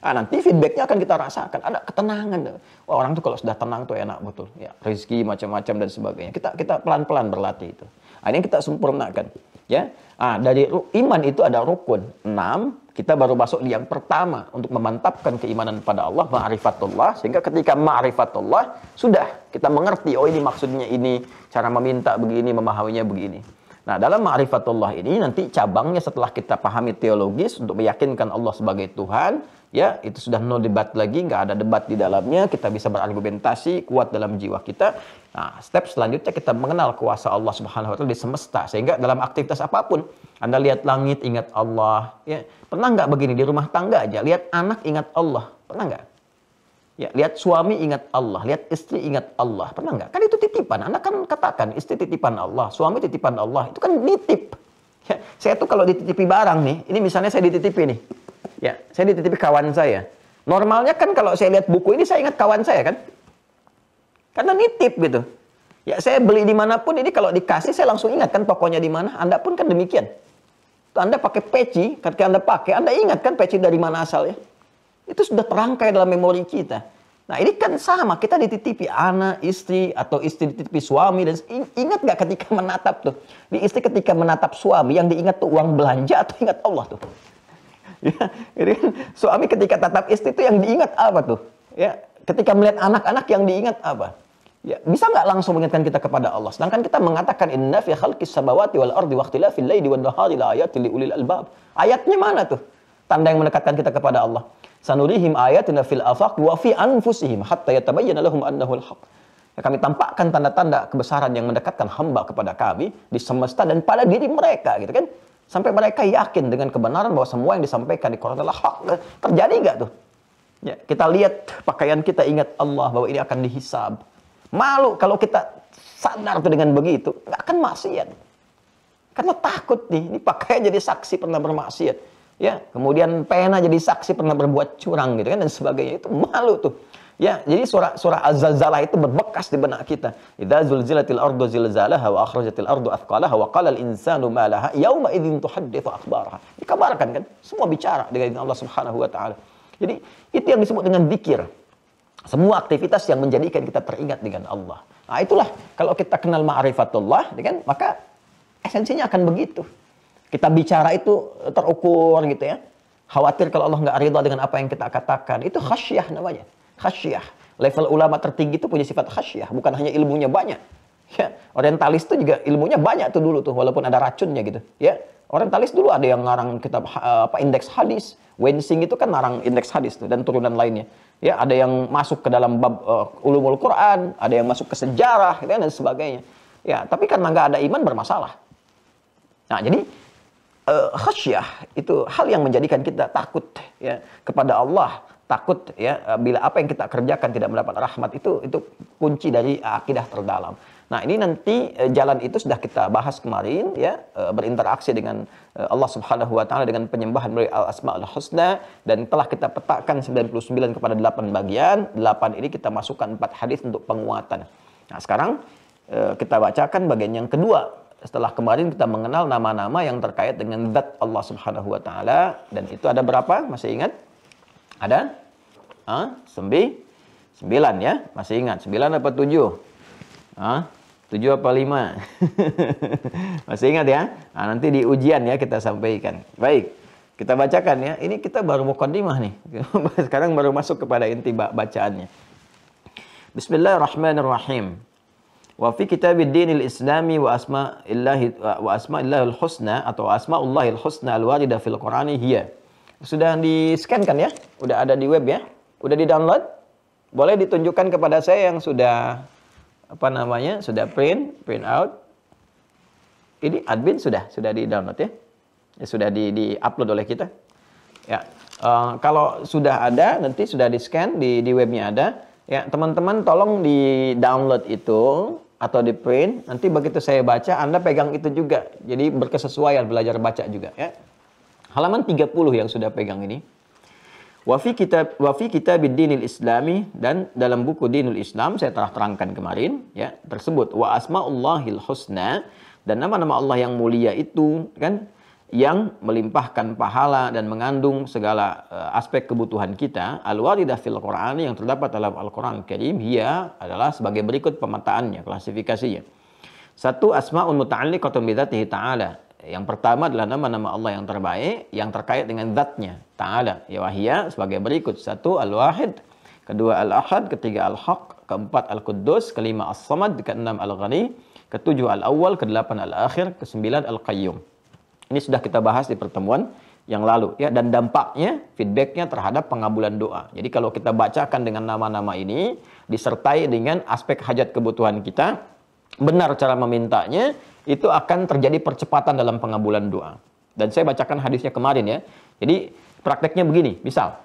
Nah, nanti feedbacknya akan kita rasakan. Ada ketenangan. Wah, orang tuh kalau sudah tenang tuh enak betul. Ya, rezeki macam-macam dan sebagainya. Kita kita pelan-pelan berlatih itu. Nah, ini yang kita sempurnakan. Ya, Ah, dari iman itu ada rukun. Enam, kita baru masuk di yang pertama untuk memantapkan keimanan pada Allah, ma'rifatullah. Sehingga ketika ma'rifatullah, sudah kita mengerti, oh ini maksudnya ini, cara meminta begini, memahaminya begini. Nah, dalam ma'rifatullah ini nanti cabangnya setelah kita pahami teologis untuk meyakinkan Allah sebagai Tuhan, ya itu sudah no debat lagi nggak ada debat di dalamnya kita bisa berargumentasi kuat dalam jiwa kita nah step selanjutnya kita mengenal kuasa Allah subhanahu wa taala di semesta sehingga dalam aktivitas apapun anda lihat langit ingat Allah ya pernah nggak begini di rumah tangga aja lihat anak ingat Allah pernah nggak Ya, lihat suami ingat Allah, lihat istri ingat Allah. Pernah nggak? Kan itu titipan. anak kan katakan istri titipan Allah, suami titipan Allah. Itu kan nitip. Ya, saya tuh kalau dititipi barang nih, ini misalnya saya dititipi nih. Ya, saya dititipi kawan saya. Normalnya kan kalau saya lihat buku ini saya ingat kawan saya kan. Karena nitip gitu. Ya saya beli dimanapun ini kalau dikasih saya langsung ingat kan tokonya di mana. Anda pun kan demikian. tuh Anda pakai peci, ketika Anda pakai, Anda ingat kan peci dari mana asal ya Itu sudah terangkai dalam memori kita. Nah ini kan sama, kita dititipi anak, istri, atau istri dititipi suami. dan Ingat nggak ketika menatap tuh? Di istri ketika menatap suami, yang diingat tuh uang belanja atau ingat Allah tuh? ya, kan suami ketika tatap istri itu yang diingat apa tuh? Ya, ketika melihat anak-anak yang diingat apa? Ya, bisa nggak langsung mengingatkan kita kepada Allah? Sedangkan kita mengatakan inna fi khalqis samawati wal ardi waqtilafil laili wan nahari laayatil ayatin li ulil albab. Ayatnya mana tuh? Tanda yang mendekatkan kita kepada Allah. Sanurihim ayatina fil afaq wa fi anfusihim hatta yatabayyana lahum annahu al-haq. Ya, kami tampakkan tanda-tanda kebesaran yang mendekatkan hamba kepada kami di semesta dan pada diri mereka gitu kan. Sampai mereka yakin dengan kebenaran bahwa semua yang disampaikan di Quran adalah hak. Terjadi nggak tuh? Ya, kita lihat pakaian kita ingat Allah bahwa ini akan dihisab. Malu kalau kita sadar tuh dengan begitu, nggak akan maksiat. Karena takut nih, ini pakaian jadi saksi pernah bermaksiat. Ya, kemudian pena jadi saksi pernah berbuat curang gitu kan dan sebagainya itu malu tuh. Ya, jadi surah surah Az-Zalzalah itu berbekas di benak kita. Idza zulzilatil ardu zilzalaha wa akhrajatil ardu athqalaha wa qala al-insanu ma laha yauma idzin tuhaddithu akhbaraha. Dikabarkan kan? Semua bicara dengan Allah Subhanahu wa taala. Jadi itu yang disebut dengan zikir. Semua aktivitas yang menjadikan kita teringat dengan Allah. Nah, itulah kalau kita kenal ma'rifatullah, ya kan? Maka esensinya akan begitu. Kita bicara itu terukur gitu ya. Khawatir kalau Allah nggak ridha dengan apa yang kita katakan. Itu khasyah namanya khasyah. Level ulama tertinggi itu punya sifat khasyah, bukan hanya ilmunya banyak. Ya, orientalis itu juga ilmunya banyak tuh dulu tuh walaupun ada racunnya gitu, ya. Orientalis dulu ada yang ngarang kitab eh, apa indeks hadis, Wensing itu kan narang indeks hadis tuh dan turunan lainnya. Ya, ada yang masuk ke dalam bab uh, ulumul Quran, ada yang masuk ke sejarah gitu, kan, dan sebagainya. Ya, tapi karena nggak ada iman bermasalah. Nah, jadi uh, khasyah itu hal yang menjadikan kita takut ya kepada Allah takut ya bila apa yang kita kerjakan tidak mendapat rahmat itu itu kunci dari uh, akidah terdalam. Nah, ini nanti uh, jalan itu sudah kita bahas kemarin ya uh, berinteraksi dengan Allah Subhanahu wa taala dengan penyembahan melalui al-asmaul husna dan telah kita petakan 99 kepada 8 bagian, 8 ini kita masukkan 4 hadis untuk penguatan. Nah, sekarang kita bacakan bagian yang kedua setelah kemarin kita mengenal nama-nama yang terkait dengan zat Allah Subhanahu wa taala dan itu ada berapa? Masih ingat? Ada? Ah, sembi? Sembilan ya. Masih ingat. Sembilan apa tujuh? Ah, tujuh apa lima? Masih ingat ya? Nah, nanti di ujian ya kita sampaikan. Baik. Kita bacakan ya. Ini kita baru mukaddimah nih. Sekarang baru masuk kepada inti bacaannya. Bismillahirrahmanirrahim. Wa fi kitabid dinil islami wa asma'illahi wa al husna atau asma'ullahil husna al-warida fil Qur'ani hiya. Sudah di-scan kan ya? Udah ada di web ya? Udah di-download? Boleh ditunjukkan kepada saya yang sudah apa namanya? Sudah print, print out. Ini admin sudah, sudah di-download ya? ya sudah di-upload di oleh kita. Ya. Uh, kalau sudah ada nanti sudah di-scan di di webnya ada, ya teman-teman tolong di-download itu atau di print nanti begitu saya baca anda pegang itu juga jadi berkesesuaian belajar baca juga ya halaman 30 yang sudah pegang ini. Wafi kitab wafi kitab dinil islami dan dalam buku dinul islam saya telah terangkan kemarin ya tersebut wa asmaullahil husna dan nama-nama Allah yang mulia itu kan yang melimpahkan pahala dan mengandung segala uh, aspek kebutuhan kita al-waridah fil Qur'an yang terdapat dalam Al-Qur'an Karim ia adalah sebagai berikut pemetaannya klasifikasinya satu asmaun muta'alliqatun bi ta'ala Ya, yang pertama adalah nama-nama Allah yang terbaik yang terkait dengan zatnya. Ta'ala. Ya sebagai berikut. Satu al-wahid. Kedua al-ahad. Ketiga al-haq. Keempat al-quddus. Kelima as-samad. Keenam al-ghani. Ketujuh al-awwal. Kedelapan al-akhir. Kesembilan al-qayyum. Ini sudah kita bahas di pertemuan yang lalu ya dan dampaknya feedbacknya terhadap pengabulan doa. Jadi kalau kita bacakan dengan nama-nama ini disertai dengan aspek hajat kebutuhan kita, benar cara memintanya, itu akan terjadi percepatan dalam pengabulan doa. Dan saya bacakan hadisnya kemarin ya. Jadi prakteknya begini, misal.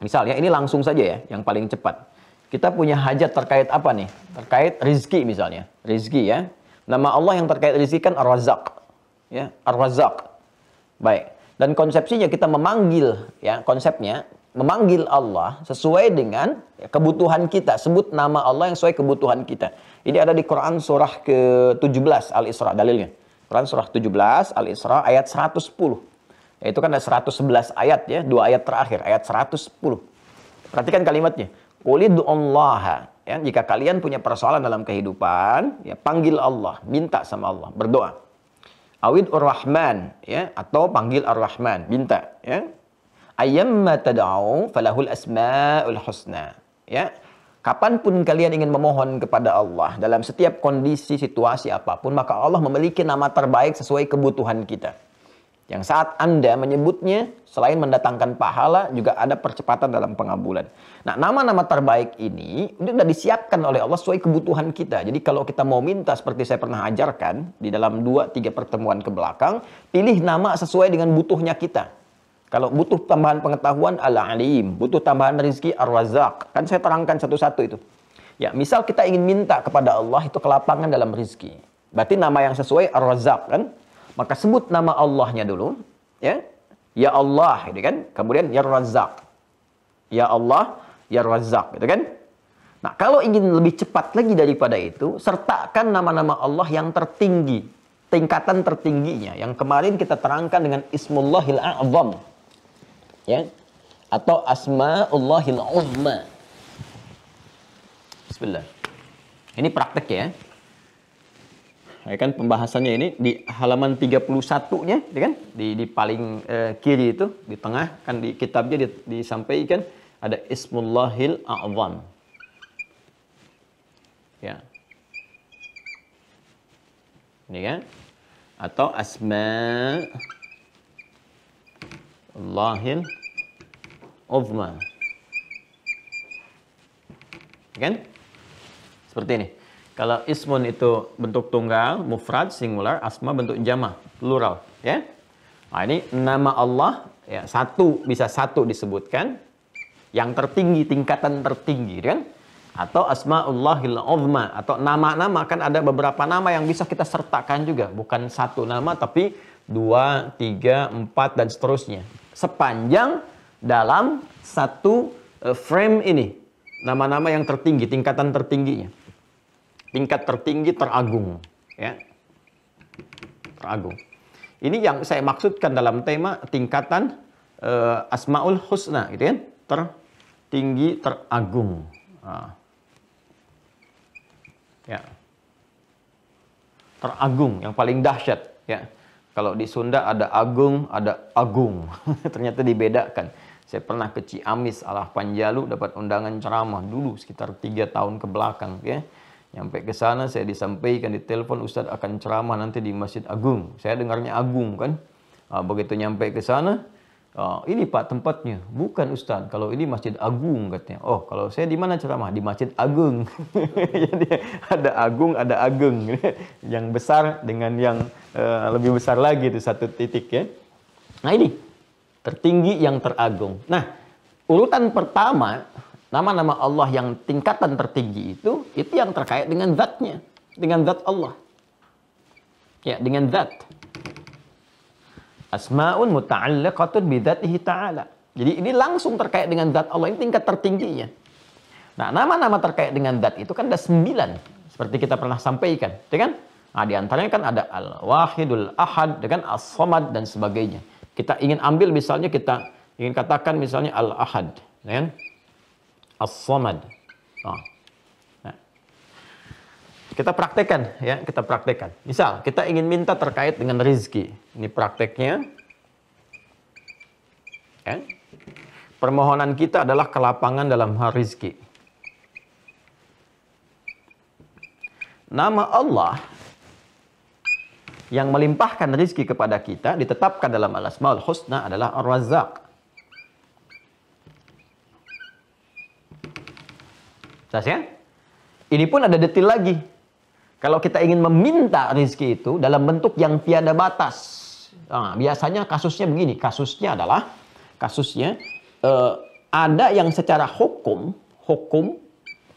Misal ya, ini langsung saja ya, yang paling cepat. Kita punya hajat terkait apa nih? Terkait rizki misalnya. Rizki ya. Nama Allah yang terkait rizki kan Ar-Razak. Ya, Ar-Razak. Baik. Dan konsepsinya kita memanggil ya, konsepnya memanggil Allah sesuai dengan kebutuhan kita. Sebut nama Allah yang sesuai kebutuhan kita. Ini ada di Quran surah ke-17 Al-Isra dalilnya. Quran surah 17 Al-Isra ayat 110. Ya, itu kan ada 111 ayat ya, dua ayat terakhir, ayat 110. Perhatikan kalimatnya. Allah. Ya, jika kalian punya persoalan dalam kehidupan, ya, panggil Allah, minta sama Allah, berdoa. Awid Ar-Rahman, ya, atau panggil Ar-Rahman, minta. Ya. Ayyamma tada'u falahul asma'ul husna. Ya, Kapanpun kalian ingin memohon kepada Allah dalam setiap kondisi situasi apapun, maka Allah memiliki nama terbaik sesuai kebutuhan kita. Yang saat Anda menyebutnya, selain mendatangkan pahala, juga ada percepatan dalam pengabulan. Nah, nama-nama terbaik ini sudah disiapkan oleh Allah sesuai kebutuhan kita. Jadi kalau kita mau minta seperti saya pernah ajarkan di dalam dua tiga pertemuan ke belakang, pilih nama sesuai dengan butuhnya kita. Kalau butuh tambahan pengetahuan al-alim, butuh tambahan rezeki ar-razak. Kan saya terangkan satu-satu itu. Ya, misal kita ingin minta kepada Allah itu kelapangan dalam rezeki. Berarti nama yang sesuai ar-razak kan? Maka sebut nama Allahnya dulu, ya. Ya Allah, gitu kan? Kemudian ya Razak. Ya Allah, ya Razak, gitu kan? Nah, kalau ingin lebih cepat lagi daripada itu, sertakan nama-nama Allah yang tertinggi, tingkatan tertingginya yang kemarin kita terangkan dengan Ismullahil A'zam ya atau asmaullahil uzma bismillah ini praktek ya ya kan pembahasannya ini di halaman 31-nya ya kan di, di paling eh, kiri itu di tengah kan di kitabnya di, disampaikan ada ismullahil a'zam ya ini kan atau asma Allahil Uzma. Kan? Seperti ini. Kalau ismun itu bentuk tunggal, mufrad, singular, asma bentuk jama, plural, ya. Nah, ini nama Allah ya, satu bisa satu disebutkan yang tertinggi tingkatan tertinggi kan atau asmaullahil uzma atau nama-nama kan ada beberapa nama yang bisa kita sertakan juga bukan satu nama tapi dua tiga empat dan seterusnya sepanjang dalam satu eh, frame ini. Nama-nama yang tertinggi, tingkatan tertingginya. Tingkat tertinggi teragung, ya. Teragung. Ini yang saya maksudkan dalam tema tingkatan uh, Asmaul Husna, gitu kan? Tertinggi teragung. Nah. Ya. Teragung yang paling dahsyat, ya. Kalau di Sunda ada agung, ada agung. Ternyata dibedakan. Saya pernah ke Ciamis alah Panjalu dapat undangan ceramah dulu sekitar tiga tahun ke belakang ya. Nyampe ke sana saya disampaikan di telepon Ustadz akan ceramah nanti di Masjid Agung. Saya dengarnya Agung kan. Nah, begitu nyampe ke sana Oh, ini Pak tempatnya. Bukan Ustaz. Kalau ini Masjid Agung katanya. Oh, kalau saya di mana ceramah? Di Masjid Agung. Jadi ada Agung, ada Ageng. yang besar dengan yang uh, lebih besar lagi itu satu titik ya. Nah ini tertinggi yang teragung. Nah urutan pertama nama-nama Allah yang tingkatan tertinggi itu itu yang terkait dengan zatnya, dengan zat Allah. Ya, dengan zat. Asma'un muta'allaqatun bidzatihi ta'ala. Jadi ini langsung terkait dengan zat Allah, ini tingkat tertingginya. Nah, nama-nama terkait dengan zat itu kan ada sembilan. Seperti kita pernah sampaikan, ya kan? Nah, di antaranya kan ada Al-Wahidul Ahad, dengan ya As-Samad, dan sebagainya. Kita ingin ambil misalnya, kita ingin katakan misalnya Al-Ahad, ya kan? As-Samad. Nah, kita praktekkan ya, kita praktekkan. Misal kita ingin minta terkait dengan rizki. Ini prakteknya. Ya. Permohonan kita adalah kelapangan dalam hal rizki. Nama Allah yang melimpahkan rizki kepada kita ditetapkan dalam al-asmaul husna adalah ar-razzaq. Jelas ya? Ini pun ada detil lagi. Kalau kita ingin meminta rizki itu dalam bentuk yang tiada batas. Nah, biasanya kasusnya begini. Kasusnya adalah, kasusnya eh, ada yang secara hukum, hukum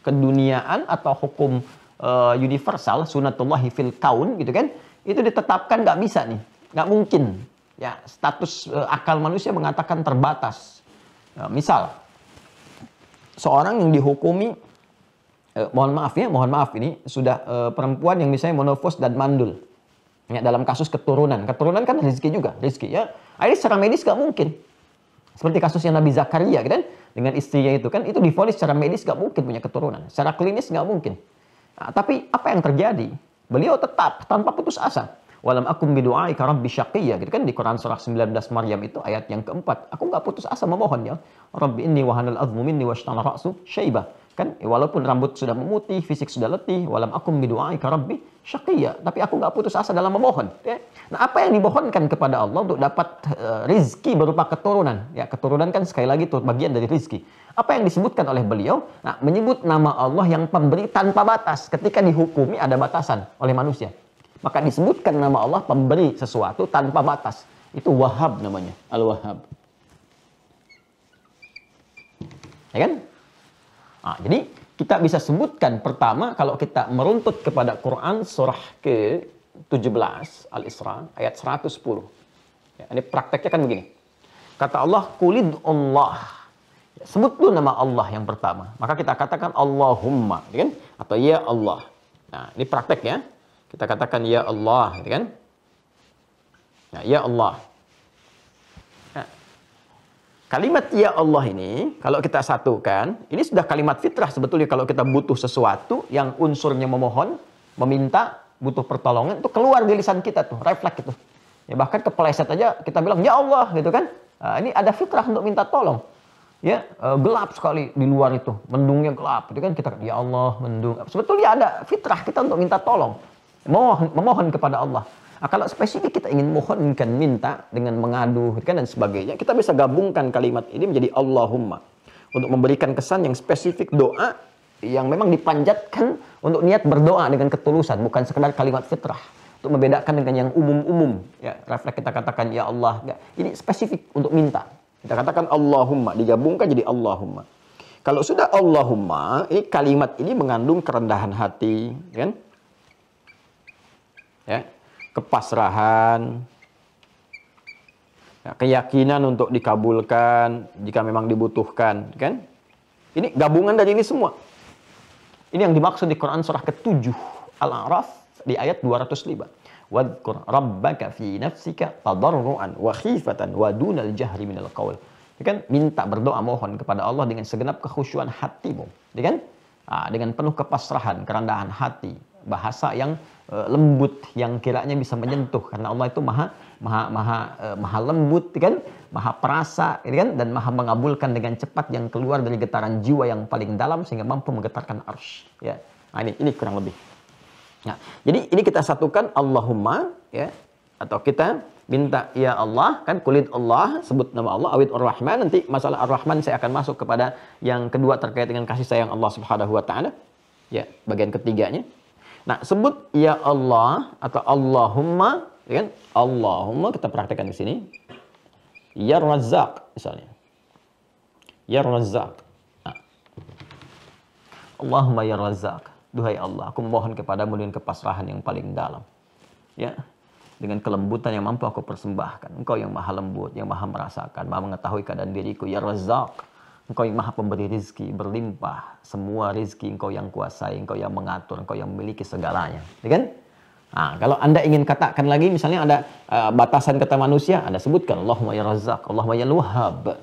keduniaan atau hukum eh, universal, sunatullahi fil kaun gitu kan, itu ditetapkan nggak bisa nih. Nggak mungkin. Ya, status eh, akal manusia mengatakan terbatas. Nah, misal, seorang yang dihukumi eh, mohon maaf ya, mohon maaf ini sudah eh, perempuan yang misalnya monofos dan mandul. Ya, dalam kasus keturunan. Keturunan kan rezeki juga, rezeki ya. Akhirnya secara medis gak mungkin. Seperti kasusnya Nabi Zakaria kan dengan istrinya itu kan itu difonis secara medis gak mungkin punya keturunan. Secara klinis gak mungkin. Nah, tapi apa yang terjadi? Beliau tetap tanpa putus asa. Walam akum biduai karam syaqiyya. Gitu kan di Quran surah 19 Maryam itu ayat yang keempat. Aku gak putus asa memohon ya. Rabbi inni wahanal azmu minni washtana ra'su syaibah Kan ya, walaupun rambut sudah memutih, fisik sudah letih, walam aku mendoai karabi syakia, tapi aku nggak putus asa dalam memohon, ya. Nah, apa yang dimohonkan kepada Allah untuk dapat uh, rizki berupa keturunan? Ya, keturunan kan sekali lagi itu bagian dari rizki. Apa yang disebutkan oleh beliau? Nah, menyebut nama Allah yang pemberi tanpa batas. Ketika dihukumi ada batasan oleh manusia. Maka disebutkan nama Allah pemberi sesuatu tanpa batas. Itu Wahab namanya, Al-Wahab. Ya kan? Nah, jadi kita bisa sebutkan pertama kalau kita meruntut kepada Quran surah ke-17 Al-Isra ayat 110. Ya, ini prakteknya kan begini. Kata Allah kulid Allah. Ya, sebut dulu nama Allah yang pertama. Maka kita katakan Allahumma, gitu kan? Atau ya Allah. Nah, ini prakteknya. Kita katakan ya Allah, gitu kan? Nah, ya Allah. Kalimat ya Allah ini, kalau kita satukan, ini sudah kalimat fitrah sebetulnya kalau kita butuh sesuatu yang unsurnya memohon, meminta, butuh pertolongan, itu keluar di lisan kita tuh, refleks itu. Ya, bahkan kepeleset aja kita bilang, ya Allah gitu kan. Nah, ini ada fitrah untuk minta tolong. Ya, eh, gelap sekali di luar itu, mendungnya gelap. Itu kan kita, ya Allah mendung. Sebetulnya ada fitrah kita untuk minta tolong. Memohon, memohon kepada Allah. Nah, kalau spesifik kita ingin mohonkan minta dengan mengadu gitu kan dan sebagainya, kita bisa gabungkan kalimat ini menjadi Allahumma untuk memberikan kesan yang spesifik doa yang memang dipanjatkan untuk niat berdoa dengan ketulusan bukan sekedar kalimat fitrah untuk membedakan dengan yang umum-umum ya refleks kita katakan ya Allah ya. ini spesifik untuk minta kita katakan Allahumma digabungkan jadi Allahumma kalau sudah Allahumma ini kalimat ini mengandung kerendahan hati kan ya kepasrahan, ya, keyakinan untuk dikabulkan jika memang dibutuhkan, kan? Ini gabungan dari ini semua. Ini yang dimaksud di Quran surah ke-7 Al-A'raf di ayat 205. Wadkur rabbaka fi nafsika tadarruan wa khifatan wa dunal jahri minal qawl. Ya kan? Minta berdoa mohon kepada Allah dengan segenap kekhusyuan hatimu. Ya kan? Nah, dengan penuh kepasrahan, kerendahan hati. Bahasa yang Eh, lembut yang kiranya bisa menyentuh karena Allah itu maha maha maha eh, maha lembut kan maha perasa gitu kan dan maha mengabulkan dengan cepat yang keluar dari getaran jiwa yang paling dalam sehingga mampu menggetarkan arsh ya nah, ini ini kurang lebih nah jadi ini kita satukan Allahumma ya atau kita minta ya Allah kan kulit Allah sebut nama Allah awid ar-Rahman nanti masalah ar-Rahman saya akan masuk kepada yang kedua terkait dengan kasih sayang Allah Subhanahu wa taala ya bagian ketiganya Nah, sebut ya Allah atau Allahumma, ya kan? Allahumma kita praktekkan di sini. Ya Razzaq misalnya. Ya Razzaq. Nah. Allahumma ya Razzaq. Duhai Allah, aku memohon kepadamu dengan kepasrahan yang paling dalam. Ya, dengan kelembutan yang mampu aku persembahkan. Engkau yang maha lembut, yang maha merasakan, maha mengetahui keadaan diriku. Ya Razzaq. Engkau yang maha pemberi rizki, berlimpah. Semua rizki engkau yang kuasai, engkau yang mengatur, engkau yang memiliki segalanya. Ya kan? Nah, kalau anda ingin katakan lagi, misalnya ada uh, batasan kata manusia, anda sebutkan Allahumma ya razak, Allahumma ya luhab.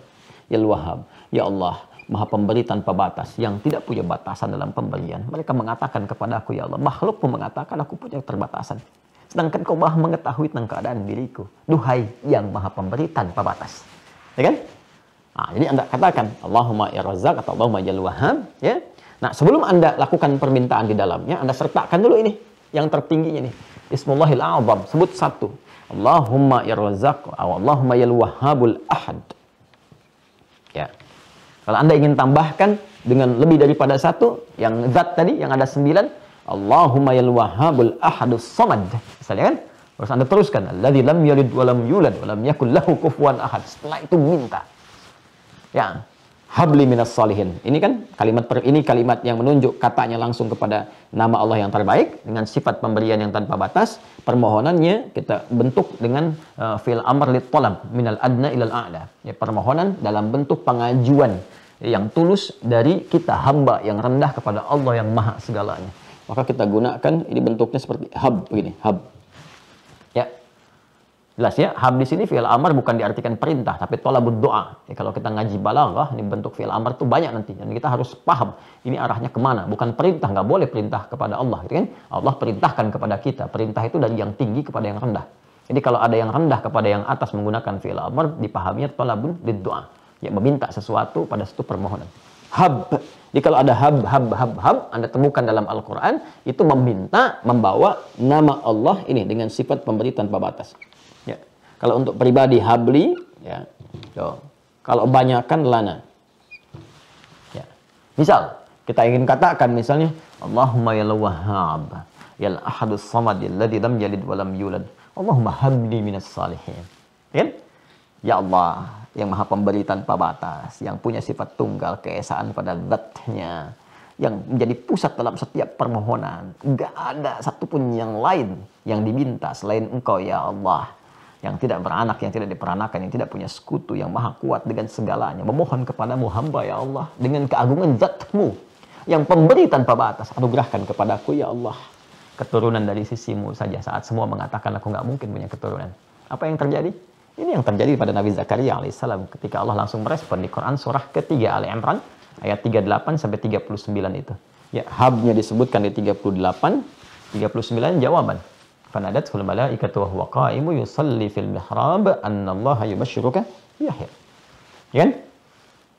Ya luhab, ya Allah, maha pemberi tanpa batas, yang tidak punya batasan dalam pemberian. Mereka mengatakan kepada aku, ya Allah, makhluk pun mengatakan aku punya terbatasan, Sedangkan kau maha mengetahui tentang keadaan diriku. Duhai yang maha pemberi tanpa batas. Ya kan? Nah, jadi Anda katakan Allahumma irrazak ya atau Allahumma ya jal ya. Nah, sebelum Anda lakukan permintaan di dalamnya, Anda sertakan dulu ini yang tertingginya nih. Ismullahil A'zam, sebut satu. Allahumma irrazak ya atau Allahumma jal wahabul ahad. Ya. Kalau Anda ingin tambahkan dengan lebih daripada satu, yang zat tadi yang ada sembilan, Allahumma yal wahabul ahadus samad. Misalnya kan? Terus Anda teruskan. Alladhi lam yalid walam yulad walam yakul ahad. Setelah itu minta ya habli minas salihin. Ini kan kalimat per, ini kalimat yang menunjuk katanya langsung kepada nama Allah yang terbaik dengan sifat pemberian yang tanpa batas. Permohonannya kita bentuk dengan uh, fil amr lit talab minal adna ilal a'la. Ya, permohonan dalam bentuk pengajuan yang tulus dari kita hamba yang rendah kepada Allah yang maha segalanya. Maka kita gunakan ini bentuknya seperti hab begini, hab Jelas ya, hab di sini fi'il amar bukan diartikan perintah, tapi tolak doa. Ya, kalau kita ngaji balaghah, ini bentuk fi'il amar itu banyak nanti. Dan kita harus paham ini arahnya kemana. Bukan perintah, nggak boleh perintah kepada Allah. Gitu kan? Allah perintahkan kepada kita. Perintah itu dari yang tinggi kepada yang rendah. Jadi kalau ada yang rendah kepada yang atas menggunakan fi'il amar, dipahaminya tolabun di doa. Ya, meminta sesuatu pada satu permohonan. Hab. Jadi kalau ada hab, hab, hab, hab, Anda temukan dalam Al-Quran, itu meminta, membawa nama Allah ini dengan sifat pemberi tanpa batas. Kalau untuk pribadi habli, ya. So, ya. Kalau banyakkan lana. Ya. Misal, kita ingin katakan misalnya Allahumma ya wahhab ya ahadus samad alladzi lam yalid wa lam yulad Allahumma habli minas salihin kan ya Allah yang maha pemberi tanpa batas yang punya sifat tunggal keesaan pada zatnya yang menjadi pusat dalam setiap permohonan Enggak ada satupun yang lain yang diminta selain engkau ya Allah yang tidak beranak, yang tidak diperanakan, yang tidak punya sekutu, yang maha kuat dengan segalanya. Memohon kepadamu hamba ya Allah, dengan keagungan zatmu, yang pemberi tanpa batas, anugerahkan kepadaku ya Allah. Keturunan dari sisimu saja saat semua mengatakan aku nggak mungkin punya keturunan. Apa yang terjadi? Ini yang terjadi pada Nabi Zakaria alaihissalam ketika Allah langsung merespon di Quran surah ketiga Ali Imran ayat 38 sampai 39 itu. Ya, habnya disebutkan di 38, 39 jawaban. فنادته الملائكة وهو قائم يصلي في المحراب أن الله يبشرك ya kan?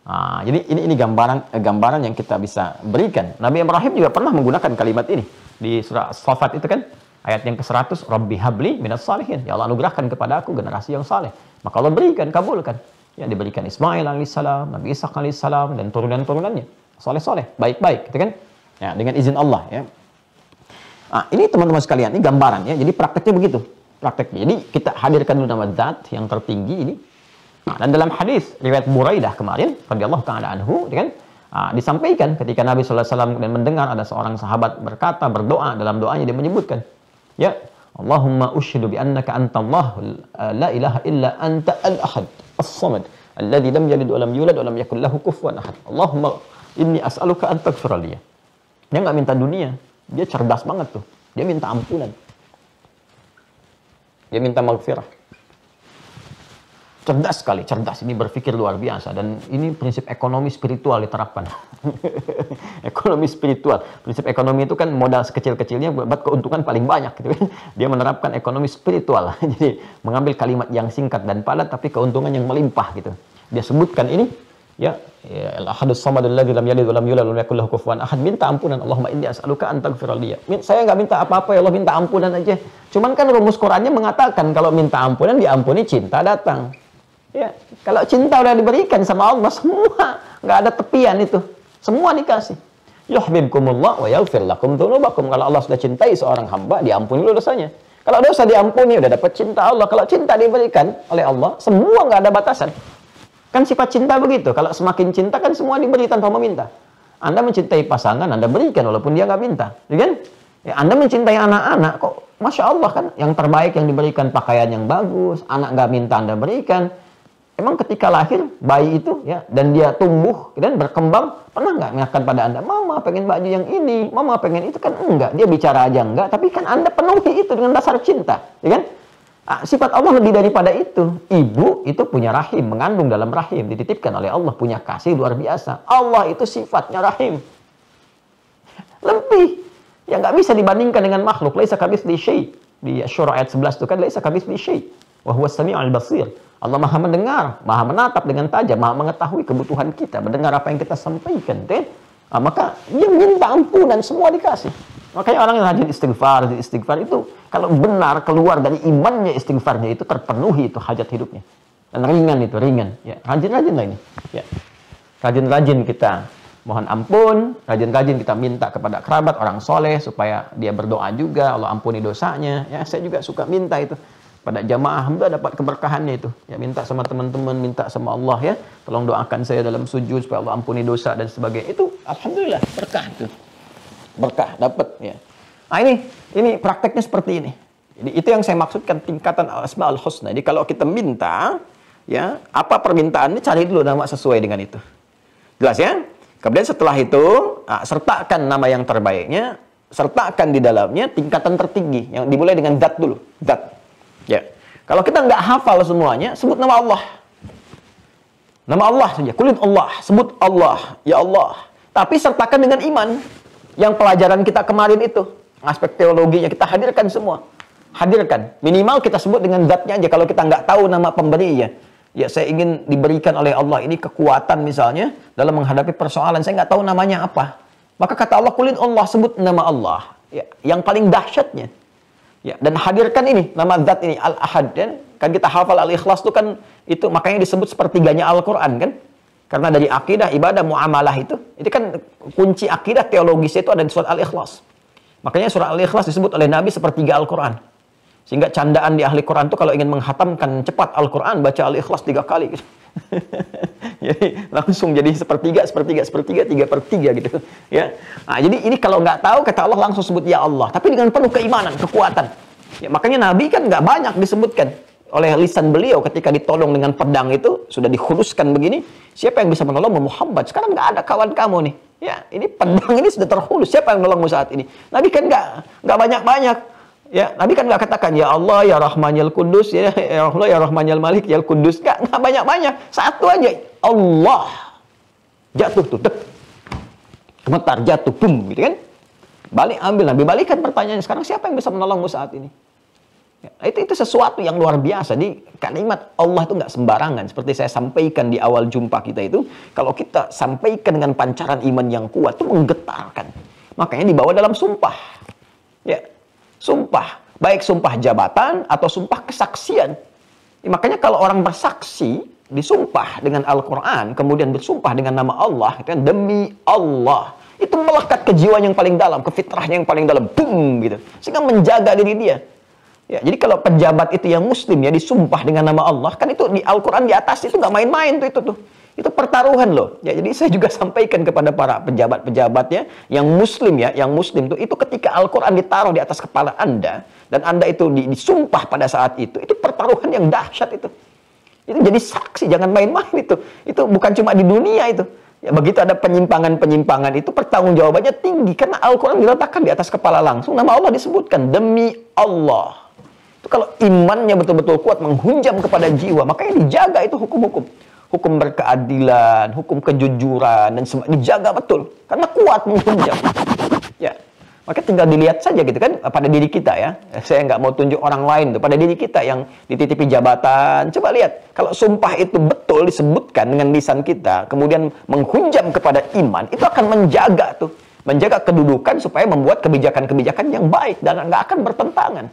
Ah, jadi ini ini gambaran gambaran yang kita bisa berikan. Nabi Ibrahim juga pernah menggunakan kalimat ini di surah Safat itu kan ayat yang ke-100 Rabbi habli minas salihin. Ya Allah anugerahkan kepada aku generasi yang saleh. Maka Allah berikan, kabulkan. Ya diberikan Ismail alaihissalam, Nabi Ishak alaihissalam dan turunan-turunannya. Saleh-saleh, baik-baik, gitu kan? Ya, dengan izin Allah ya. Nah, ini teman-teman sekalian, ini gambaran ya. Jadi prakteknya begitu, prakteknya. Jadi kita hadirkan dulu nama zat yang tertinggi ini. Nah, dan dalam hadis riwayat Buraidah kemarin, radhiyallahu taala anhu, ya kan? Nah, disampaikan ketika Nabi SAW dan mendengar ada seorang sahabat berkata berdoa dalam doanya dia menyebutkan ya Allahumma ushidu bi annaka anta Allah la ilaha illa anta al ahad as-samad alladhi lam yalid wa lam yulad wa lam yakul lahu kufuwan ahad Allahumma inni as'aluka an taghfira li dia enggak minta dunia dia cerdas banget tuh. Dia minta ampunan. Dia minta maghfirah. Cerdas sekali, cerdas. Ini berpikir luar biasa. Dan ini prinsip ekonomi spiritual diterapkan. ekonomi spiritual. Prinsip ekonomi itu kan modal sekecil-kecilnya buat keuntungan paling banyak. Gitu kan. Dia menerapkan ekonomi spiritual. Jadi mengambil kalimat yang singkat dan padat tapi keuntungan yang melimpah gitu. Dia sebutkan ini Ya, ya al ahadus samad alladzi lam yalid wa lam yulad wa lam yakul lahu kufuwan ahad minta ampunan Allahumma inni as'aluka an taghfir liya saya nggak minta apa-apa ya Allah minta ampunan aja cuman kan rumus Qurannya mengatakan kalau minta ampunan diampuni cinta datang ya kalau cinta udah diberikan sama Allah semua nggak ada tepian itu semua dikasih yuhibbukumullah wa yaghfir lakum dzunubakum kalau Allah sudah cintai seorang hamba diampuni dulu dosanya kalau dosa diampuni udah dapat cinta Allah kalau cinta diberikan oleh Allah semua nggak ada batasan Kan sifat cinta begitu. Kalau semakin cinta kan semua diberi tanpa meminta. Anda mencintai pasangan, Anda berikan walaupun dia nggak minta. Ya kan? Ya, anda mencintai anak-anak kok, masya Allah kan, yang terbaik yang diberikan pakaian yang bagus, anak nggak minta Anda berikan. Emang ketika lahir bayi itu ya dan dia tumbuh dan berkembang pernah nggak mengatakan pada anda mama pengen baju yang ini mama pengen itu kan enggak dia bicara aja enggak tapi kan anda penuhi itu dengan dasar cinta ya kan Ah, sifat Allah lebih daripada itu. Ibu itu punya rahim, mengandung dalam rahim, dititipkan oleh Allah, punya kasih luar biasa. Allah itu sifatnya rahim. Lebih. Ya nggak bisa dibandingkan dengan makhluk. Laisa kabis di syai. Di syurah ayat 11 itu kan, Laisa kabis di syai. Wahuwa sami'al basir. Allah maha mendengar, maha menatap dengan tajam, maha mengetahui kebutuhan kita, mendengar apa yang kita sampaikan. Deh. Nah, maka dia minta ampunan, semua dikasih. Makanya orang yang rajin istighfar, rajin istighfar itu kalau benar keluar dari imannya istighfarnya itu terpenuhi itu hajat hidupnya. Dan ringan itu, ringan. Ya, rajin-rajin lah ini. Ya. Rajin-rajin kita mohon ampun, rajin-rajin kita minta kepada kerabat orang soleh supaya dia berdoa juga, Allah ampuni dosanya. Ya, saya juga suka minta itu pada jamaah hamba dapat keberkahannya itu. Ya minta sama teman-teman, minta sama Allah ya, tolong doakan saya dalam sujud supaya Allah ampuni dosa dan sebagainya. Itu alhamdulillah berkah itu. Berkah dapat ya. Nah ini, ini prakteknya seperti ini. Jadi itu yang saya maksudkan tingkatan al husna. Jadi kalau kita minta, ya apa permintaannya cari dulu nama sesuai dengan itu. Jelas ya? Kemudian setelah itu, nah, sertakan nama yang terbaiknya, sertakan di dalamnya tingkatan tertinggi yang dimulai dengan dat dulu, dat. Ya. Kalau kita nggak hafal semuanya, sebut nama Allah. Nama Allah saja, kulit Allah, sebut Allah, ya Allah. Tapi sertakan dengan iman yang pelajaran kita kemarin itu aspek teologinya kita hadirkan semua. Hadirkan. Minimal kita sebut dengan zatnya aja kalau kita nggak tahu nama pemberi ya. ya saya ingin diberikan oleh Allah ini kekuatan misalnya dalam menghadapi persoalan. Saya nggak tahu namanya apa. Maka kata Allah kulin Allah sebut nama Allah. Ya, yang paling dahsyatnya. Ya, dan hadirkan ini nama zat ini Al-Ahad ya. kan kita hafal Al-Ikhlas itu kan itu makanya disebut sepertiganya Al-Qur'an kan? Karena dari akidah, ibadah, muamalah itu itu kan kunci akidah teologis itu ada di surat Al-Ikhlas. Makanya surah Al-Ikhlas disebut oleh Nabi sepertiga Al-Quran. Sehingga candaan di ahli Quran itu kalau ingin menghatamkan cepat Al-Quran, baca Al-Ikhlas tiga kali. Gitu. jadi langsung jadi sepertiga, sepertiga, sepertiga, tiga per tiga gitu. Ya. Nah, jadi ini kalau nggak tahu kata Allah langsung sebut ya Allah. Tapi dengan penuh keimanan, kekuatan. Ya, makanya Nabi kan nggak banyak disebutkan oleh lisan beliau ketika ditolong dengan pedang itu sudah dikhuluskan begini. Siapa yang bisa menolong Muhammad? Sekarang nggak ada kawan kamu nih. Ya, ini pedang ini sudah terhulus. Siapa yang menolongmu saat ini? Nabi kan nggak nggak banyak-banyak. Ya, Nabi kan nggak katakan ya Allah ya Rahman ya Kudus ya, ya Allah ya Rahman ya Malik ya Kudus nggak nggak banyak-banyak. Satu aja Allah jatuh tuh dek. Gemetar jatuh bum gitu kan. Balik ambil Nabi balikkan pertanyaannya sekarang siapa yang bisa menolongmu saat ini? Itu itu sesuatu yang luar biasa. Jadi kalimat Allah itu nggak sembarangan. Seperti saya sampaikan di awal jumpa kita itu, kalau kita sampaikan dengan pancaran iman yang kuat itu menggetarkan. Makanya dibawa dalam sumpah. Ya, sumpah. Baik sumpah jabatan atau sumpah kesaksian. Ya, makanya kalau orang bersaksi, disumpah dengan Al-Quran, kemudian bersumpah dengan nama Allah, dengan kan, demi Allah. Itu melekat ke jiwa yang paling dalam, ke fitrahnya yang paling dalam. Boom, gitu. Sehingga menjaga diri dia. Ya, jadi kalau pejabat itu yang muslim ya disumpah dengan nama Allah, kan itu di Al-Qur'an di atas itu nggak main-main tuh itu tuh. Itu pertaruhan loh. Ya, jadi saya juga sampaikan kepada para pejabat-pejabatnya yang muslim ya, yang muslim tuh itu ketika Al-Qur'an ditaruh di atas kepala Anda dan Anda itu disumpah pada saat itu, itu pertaruhan yang dahsyat itu. Itu jadi saksi, jangan main-main itu. Itu bukan cuma di dunia itu. Ya, begitu ada penyimpangan-penyimpangan itu pertanggungjawabannya tinggi karena Al-Qur'an diletakkan di atas kepala langsung nama Allah disebutkan demi Allah kalau imannya betul-betul kuat menghunjam kepada jiwa, makanya dijaga itu hukum-hukum. Hukum berkeadilan, hukum kejujuran, dan semua dijaga betul. Karena kuat menghunjam. Ya. Maka tinggal dilihat saja gitu kan pada diri kita ya. Saya nggak mau tunjuk orang lain tuh pada diri kita yang dititipi jabatan. Coba lihat kalau sumpah itu betul disebutkan dengan lisan kita, kemudian menghunjam kepada iman, itu akan menjaga tuh, menjaga kedudukan supaya membuat kebijakan-kebijakan yang baik dan nggak akan bertentangan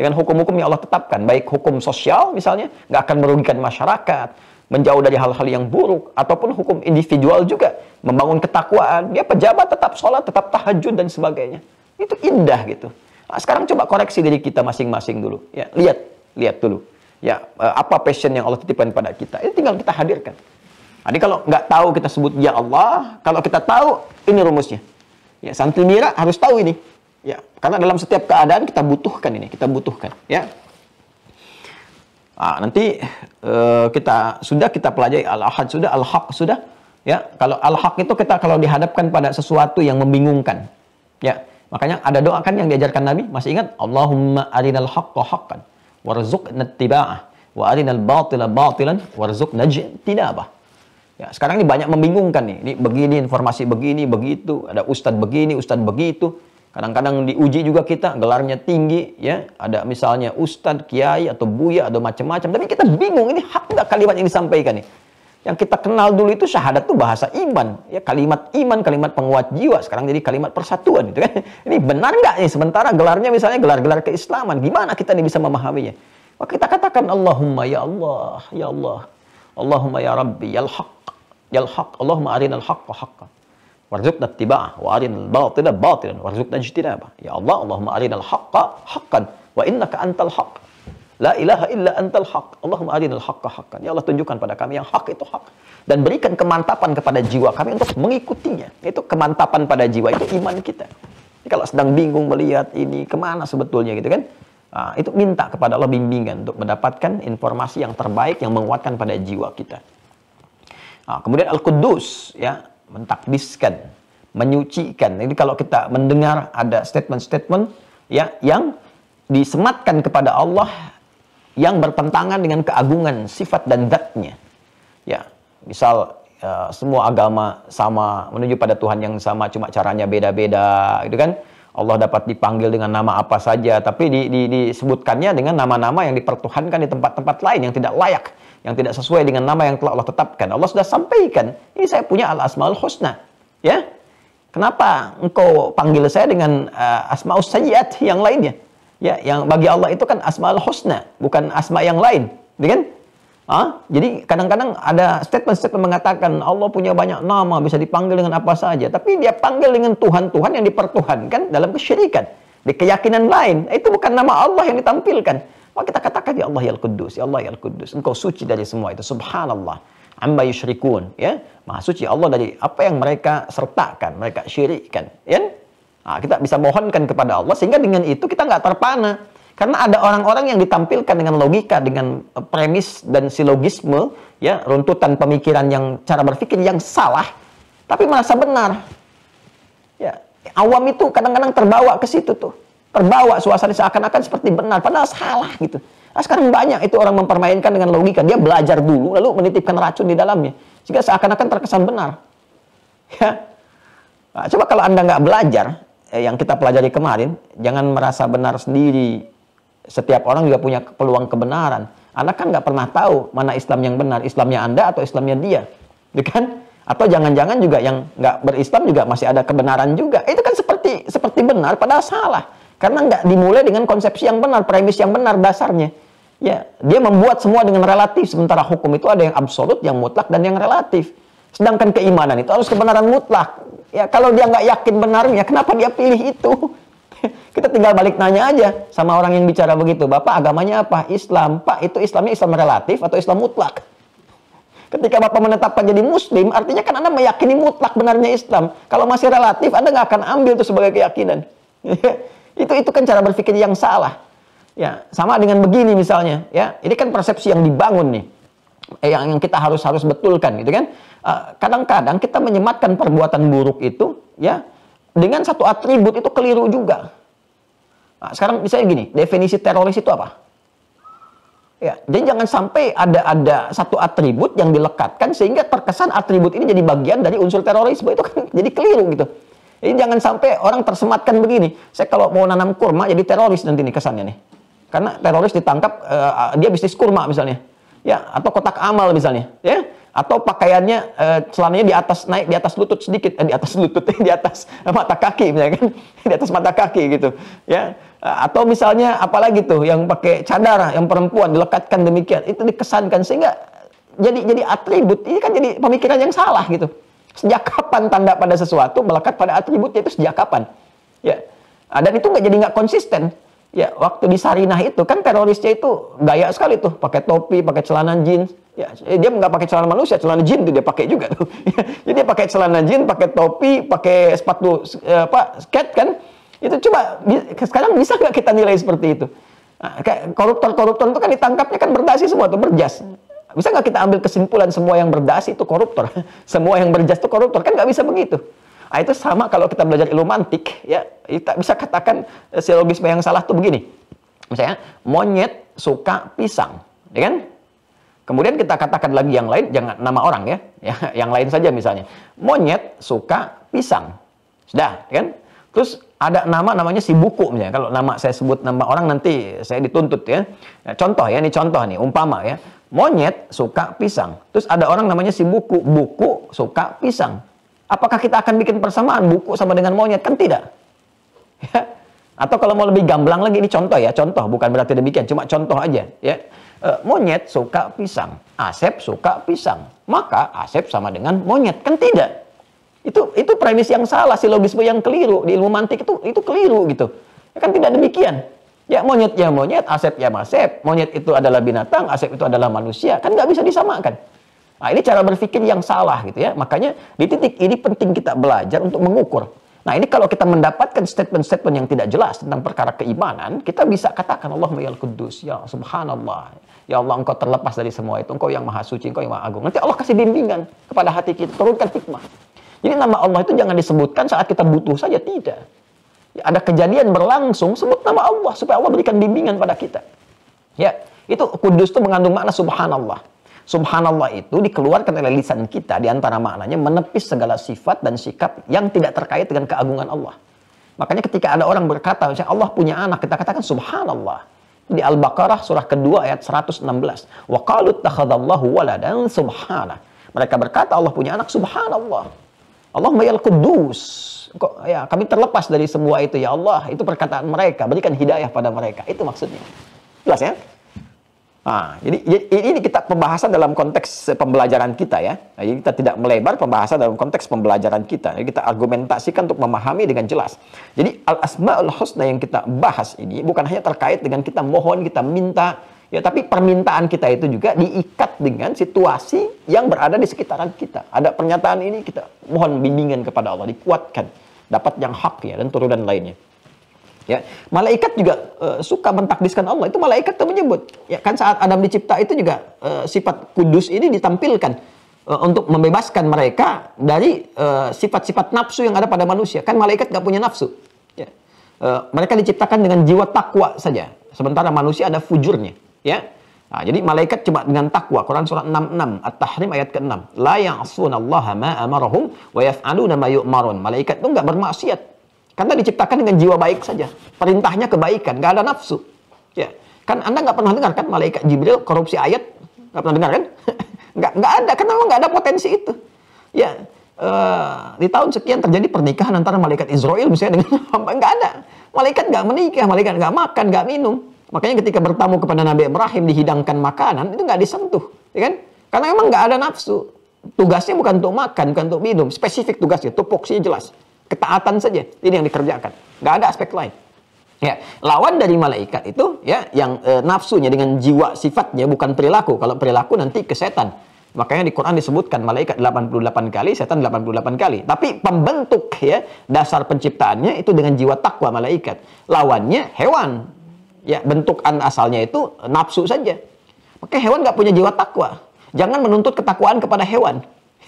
dengan hukum-hukum yang Allah tetapkan. Baik hukum sosial misalnya, nggak akan merugikan masyarakat, menjauh dari hal-hal yang buruk, ataupun hukum individual juga, membangun ketakwaan. Dia pejabat tetap sholat, tetap tahajud, dan sebagainya. Itu indah gitu. Nah, sekarang coba koreksi diri kita masing-masing dulu. Ya, lihat, lihat dulu. Ya, eh, apa passion yang Allah titipkan pada kita? Ini tinggal kita hadirkan. Jadi kalau nggak tahu kita sebut ya Allah, kalau kita tahu ini rumusnya. Ya, santri mira harus tahu ini. Ya, karena dalam setiap keadaan kita butuhkan ini, kita butuhkan, ya. Nah, nanti uh, kita sudah kita pelajari al-ahad sudah, al-haq sudah, ya. Kalau al-haq itu kita kalau dihadapkan pada sesuatu yang membingungkan, ya. Makanya ada doa kan yang diajarkan Nabi, masih ingat? Allahumma arinal haqqa haqqan warzuqna ittiba'ah wa arinal batila batilan warzuqna ijtinabah. Ya, sekarang ini banyak membingungkan nih. Ini begini informasi begini, begitu, ada ustadz begini, ustadz begitu Kadang-kadang diuji juga kita gelarnya tinggi ya, ada misalnya ustadz, kiai atau buya atau macam-macam, tapi kita bingung ini hak nggak kalimat yang disampaikan nih. Yang kita kenal dulu itu syahadat tuh bahasa iman, ya kalimat iman, kalimat penguat jiwa, sekarang jadi kalimat persatuan gitu kan. Ini benar nggak nih sementara gelarnya misalnya gelar-gelar keislaman, gimana kita nih bisa memahaminya? Maka kita katakan Allahumma ya Allah, ya Allah. Allahumma ya Rabbi, ya al-haq, ya al-haq, Allahumma arinal haqqa haqqa warzuqna ittiba'a wa arinal batila batilan warzuqna ijtinaba Ya Allah, Allahumma arinal haqqa haqqan wa innaka antal haqq. La ilaha illa antal haqq Allahumma arinal haqqa haqqan. Ya Allah tunjukkan pada kami yang hak itu hak. Dan berikan kemantapan kepada jiwa kami untuk mengikutinya. Itu kemantapan pada jiwa, itu iman kita. Jadi kalau sedang bingung melihat ini kemana sebetulnya gitu kan. Nah, itu minta kepada Allah bimbingan untuk mendapatkan informasi yang terbaik yang menguatkan pada jiwa kita. Nah, kemudian al Qudus ya mentakdiskan, menyucikan. Jadi kalau kita mendengar ada statement-statement ya yang disematkan kepada Allah yang bertentangan dengan keagungan sifat dan zatnya. Ya, misal ya, semua agama sama menuju pada Tuhan yang sama cuma caranya beda-beda gitu kan. Allah dapat dipanggil dengan nama apa saja tapi di, di, disebutkannya dengan nama-nama yang dipertuhankan di tempat-tempat lain yang tidak layak yang tidak sesuai dengan nama yang telah Allah tetapkan. Allah sudah sampaikan, ini saya punya al-asmaul husna. Ya. Kenapa engkau panggil saya dengan uh, asmaus sayyiat yang lainnya? Ya, yang bagi Allah itu kan asmaul husna, bukan asma yang lain, dengan gitu Ha? Jadi kadang-kadang ada statement-statement mengatakan Allah punya banyak nama, bisa dipanggil dengan apa saja. Tapi dia panggil dengan Tuhan-Tuhan yang dipertuhankan dalam kesyirikan. Di keyakinan lain, itu bukan nama Allah yang ditampilkan. Maka oh, kita katakan ya Allah ya Al-Quddus, ya Allah ya Al-Quddus. Engkau suci dari semua itu. Subhanallah. Amma yushrikun, ya. Maha suci Allah dari apa yang mereka sertakan, mereka syirikkan, ya. Nah, kita bisa mohonkan kepada Allah sehingga dengan itu kita nggak terpana. Karena ada orang-orang yang ditampilkan dengan logika, dengan eh, premis dan silogisme, ya, runtutan pemikiran yang cara berpikir yang salah, tapi merasa benar. Ya, awam itu kadang-kadang terbawa ke situ tuh terbawa suasana seakan-akan seperti benar padahal salah gitu. Nah, sekarang banyak itu orang mempermainkan dengan logika. Dia belajar dulu lalu menitipkan racun di dalamnya sehingga seakan-akan terkesan benar. Ya. Nah, coba kalau Anda nggak belajar eh, yang kita pelajari kemarin, jangan merasa benar sendiri. Setiap orang juga punya peluang kebenaran. Anda kan nggak pernah tahu mana Islam yang benar, Islamnya Anda atau Islamnya dia. ya kan? Atau jangan-jangan juga yang nggak berislam juga masih ada kebenaran juga. Itu kan seperti seperti benar padahal salah. Karena nggak dimulai dengan konsepsi yang benar, premis yang benar dasarnya. Ya, dia membuat semua dengan relatif. Sementara hukum itu ada yang absolut, yang mutlak, dan yang relatif. Sedangkan keimanan itu harus kebenaran mutlak. Ya, kalau dia nggak yakin benarnya, kenapa dia pilih itu? Kita tinggal balik nanya aja sama orang yang bicara begitu. Bapak agamanya apa? Islam. Pak, itu Islamnya Islam relatif atau Islam mutlak? Ketika Bapak menetapkan jadi Muslim, artinya kan Anda meyakini mutlak benarnya Islam. Kalau masih relatif, Anda nggak akan ambil itu sebagai keyakinan. Itu itu kan cara berpikir yang salah. Ya, sama dengan begini misalnya, ya. Ini kan persepsi yang dibangun nih. Eh, yang yang kita harus harus betulkan gitu kan. Eh, kadang-kadang uh, kita menyematkan perbuatan buruk itu ya dengan satu atribut itu keliru juga. Nah, sekarang misalnya gini, definisi teroris itu apa? Ya, jadi jangan sampai ada ada satu atribut yang dilekatkan sehingga terkesan atribut ini jadi bagian dari unsur terorisme itu kan jadi keliru gitu. Jadi jangan sampai orang tersematkan begini. Saya kalau mau nanam kurma jadi teroris nanti nih kesannya nih. Karena teroris ditangkap uh, dia bisnis kurma misalnya. Ya, atau kotak amal misalnya, ya. Atau pakaiannya uh, celananya di atas naik di atas lutut sedikit, eh, di atas lutut di atas mata kaki misalnya kan. di atas mata kaki gitu, ya. Atau misalnya apalagi tuh yang pakai cadar yang perempuan dilekatkan demikian, itu dikesankan sehingga jadi jadi atribut ini kan jadi pemikiran yang salah gitu. Sejak kapan tanda pada sesuatu melekat pada atributnya itu sejak kapan? Ya. Nah, dan itu nggak jadi nggak konsisten. Ya, waktu di Sarinah itu kan terorisnya itu gaya sekali tuh, pakai topi, pakai celana jeans. Ya, eh, dia nggak pakai celana manusia, celana jeans tuh dia pakai juga tuh. Ya, jadi dia pakai celana jeans, pakai topi, pakai sepatu eh, apa skate kan? Itu coba sekarang bisa nggak kita nilai seperti itu? Nah, koruptor-koruptor itu kan ditangkapnya kan berdasi semua tuh berjas. Bisa nggak kita ambil kesimpulan semua yang berdasi itu koruptor? Semua yang berjas itu koruptor? Kan nggak bisa begitu. Nah, itu sama kalau kita belajar ilmu mantik, ya kita bisa katakan eh, silogisme yang salah tuh begini. Misalnya, monyet suka pisang, ya kan? Kemudian kita katakan lagi yang lain, jangan nama orang ya, ya yang lain saja misalnya. Monyet suka pisang, sudah, ya kan? Terus ada nama namanya si buku misalnya. Kalau nama saya sebut nama orang nanti saya dituntut ya. Nah, contoh ya, ini contoh nih, umpama ya. Monyet suka pisang. Terus ada orang namanya si buku, buku suka pisang. Apakah kita akan bikin persamaan buku sama dengan monyet? Kan tidak. Ya. Atau kalau mau lebih gamblang lagi ini contoh ya, contoh bukan berarti demikian, cuma contoh aja ya. E, monyet suka pisang, Asep suka pisang. Maka Asep sama dengan monyet. Kan tidak. Itu itu premis yang salah, silogisme yang keliru di ilmu mantik itu itu keliru gitu. Ya kan tidak demikian. Ya monyet ya monyet, aset ya maset Monyet itu adalah binatang, aset itu adalah manusia. Kan nggak bisa disamakan. Nah, ini cara berpikir yang salah gitu ya. Makanya di titik ini penting kita belajar untuk mengukur. Nah, ini kalau kita mendapatkan statement-statement yang tidak jelas tentang perkara keimanan, kita bisa katakan Allah ya Kudus, ya Subhanallah. Ya Allah, engkau terlepas dari semua itu. Engkau yang maha suci, engkau yang maha agung. Nanti Allah kasih bimbingan kepada hati kita, turunkan hikmah. Jadi nama Allah itu jangan disebutkan saat kita butuh saja, tidak. Ya, ada kejadian berlangsung, sebut nama Allah supaya Allah berikan bimbingan pada kita. Ya, itu kudus itu mengandung makna subhanallah. Subhanallah itu dikeluarkan oleh lisan kita di antara maknanya menepis segala sifat dan sikap yang tidak terkait dengan keagungan Allah. Makanya ketika ada orang berkata, misalnya Allah punya anak, kita katakan subhanallah. Di Al-Baqarah surah kedua ayat 116. Wa qalut takhadallahu waladan subhanah. Mereka berkata Allah punya anak subhanallah. Allah yal kudus. Ya, kami terlepas dari semua itu ya Allah. Itu perkataan mereka. Berikan hidayah pada mereka. Itu maksudnya. Jelas ya? Nah, jadi ini kita pembahasan dalam konteks pembelajaran kita ya. Nah, jadi kita tidak melebar pembahasan dalam konteks pembelajaran kita. Jadi kita argumentasikan untuk memahami dengan jelas. Jadi al asmaul husna yang kita bahas ini bukan hanya terkait dengan kita mohon, kita minta, Ya, tapi permintaan kita itu juga diikat dengan situasi yang berada di sekitaran kita. Ada pernyataan ini kita mohon bimbingan kepada Allah, dikuatkan, dapat yang hak ya dan turunan lainnya. Ya, malaikat juga e, suka mentakdiskan Allah. Itu malaikat itu menyebut. Ya kan saat Adam dicipta itu juga e, sifat kudus ini ditampilkan e, untuk membebaskan mereka dari sifat-sifat nafsu yang ada pada manusia. Kan malaikat nggak punya nafsu. Ya. mereka diciptakan dengan jiwa takwa saja. Sementara manusia ada fujurnya ya Nah, jadi malaikat cuma dengan takwa. Quran surah 66, At-Tahrim ayat ke-6. La ya'asuna Allah ma amarahum wa yaf'aluna ma yu'marun. Malaikat itu enggak bermaksiat. Karena diciptakan dengan jiwa baik saja. Perintahnya kebaikan, nggak ada nafsu. Ya. Kan Anda enggak pernah dengar kan malaikat Jibril korupsi ayat? enggak pernah dengar kan? enggak enggak ada, karena enggak ada potensi itu. Ya, uh, di tahun sekian terjadi pernikahan antara malaikat Israel misalnya dengan nggak ada. Malaikat nggak menikah, malaikat nggak makan, nggak minum Makanya ketika bertamu kepada Nabi Ibrahim dihidangkan makanan itu nggak disentuh, ya kan? Karena memang nggak ada nafsu. Tugasnya bukan untuk makan, bukan untuk minum. Spesifik tugasnya, tupoksinya jelas. Ketaatan saja, ini yang dikerjakan. Nggak ada aspek lain. Ya, lawan dari malaikat itu ya yang e, nafsunya dengan jiwa sifatnya bukan perilaku. Kalau perilaku nanti ke setan. Makanya di Quran disebutkan malaikat 88 kali, setan 88 kali. Tapi pembentuk ya dasar penciptaannya itu dengan jiwa takwa malaikat. Lawannya hewan Ya, bentukan asalnya itu nafsu saja. Makanya hewan nggak punya jiwa takwa. Jangan menuntut ketakwaan kepada hewan.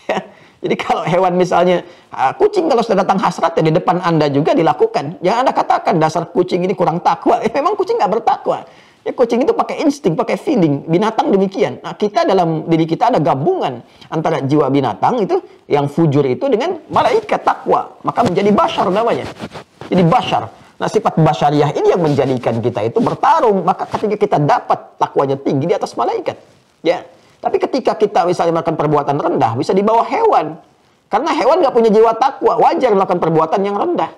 Jadi kalau hewan misalnya ah, kucing kalau sudah datang hasrat ya di depan Anda juga dilakukan. Jangan Anda katakan dasar kucing ini kurang takwa. Ya, memang kucing nggak bertakwa. Ya kucing itu pakai insting, pakai feeling. Binatang demikian. Nah, kita dalam diri kita ada gabungan antara jiwa binatang itu yang fujur itu dengan malaikat takwa. Maka menjadi bashar namanya. Jadi bashar. Nah sifat basyariah ini yang menjadikan kita itu bertarung. Maka ketika kita dapat takwanya tinggi di atas malaikat. Ya. Tapi ketika kita misalnya melakukan perbuatan rendah bisa di bawah hewan. Karena hewan nggak punya jiwa takwa, wajar melakukan perbuatan yang rendah.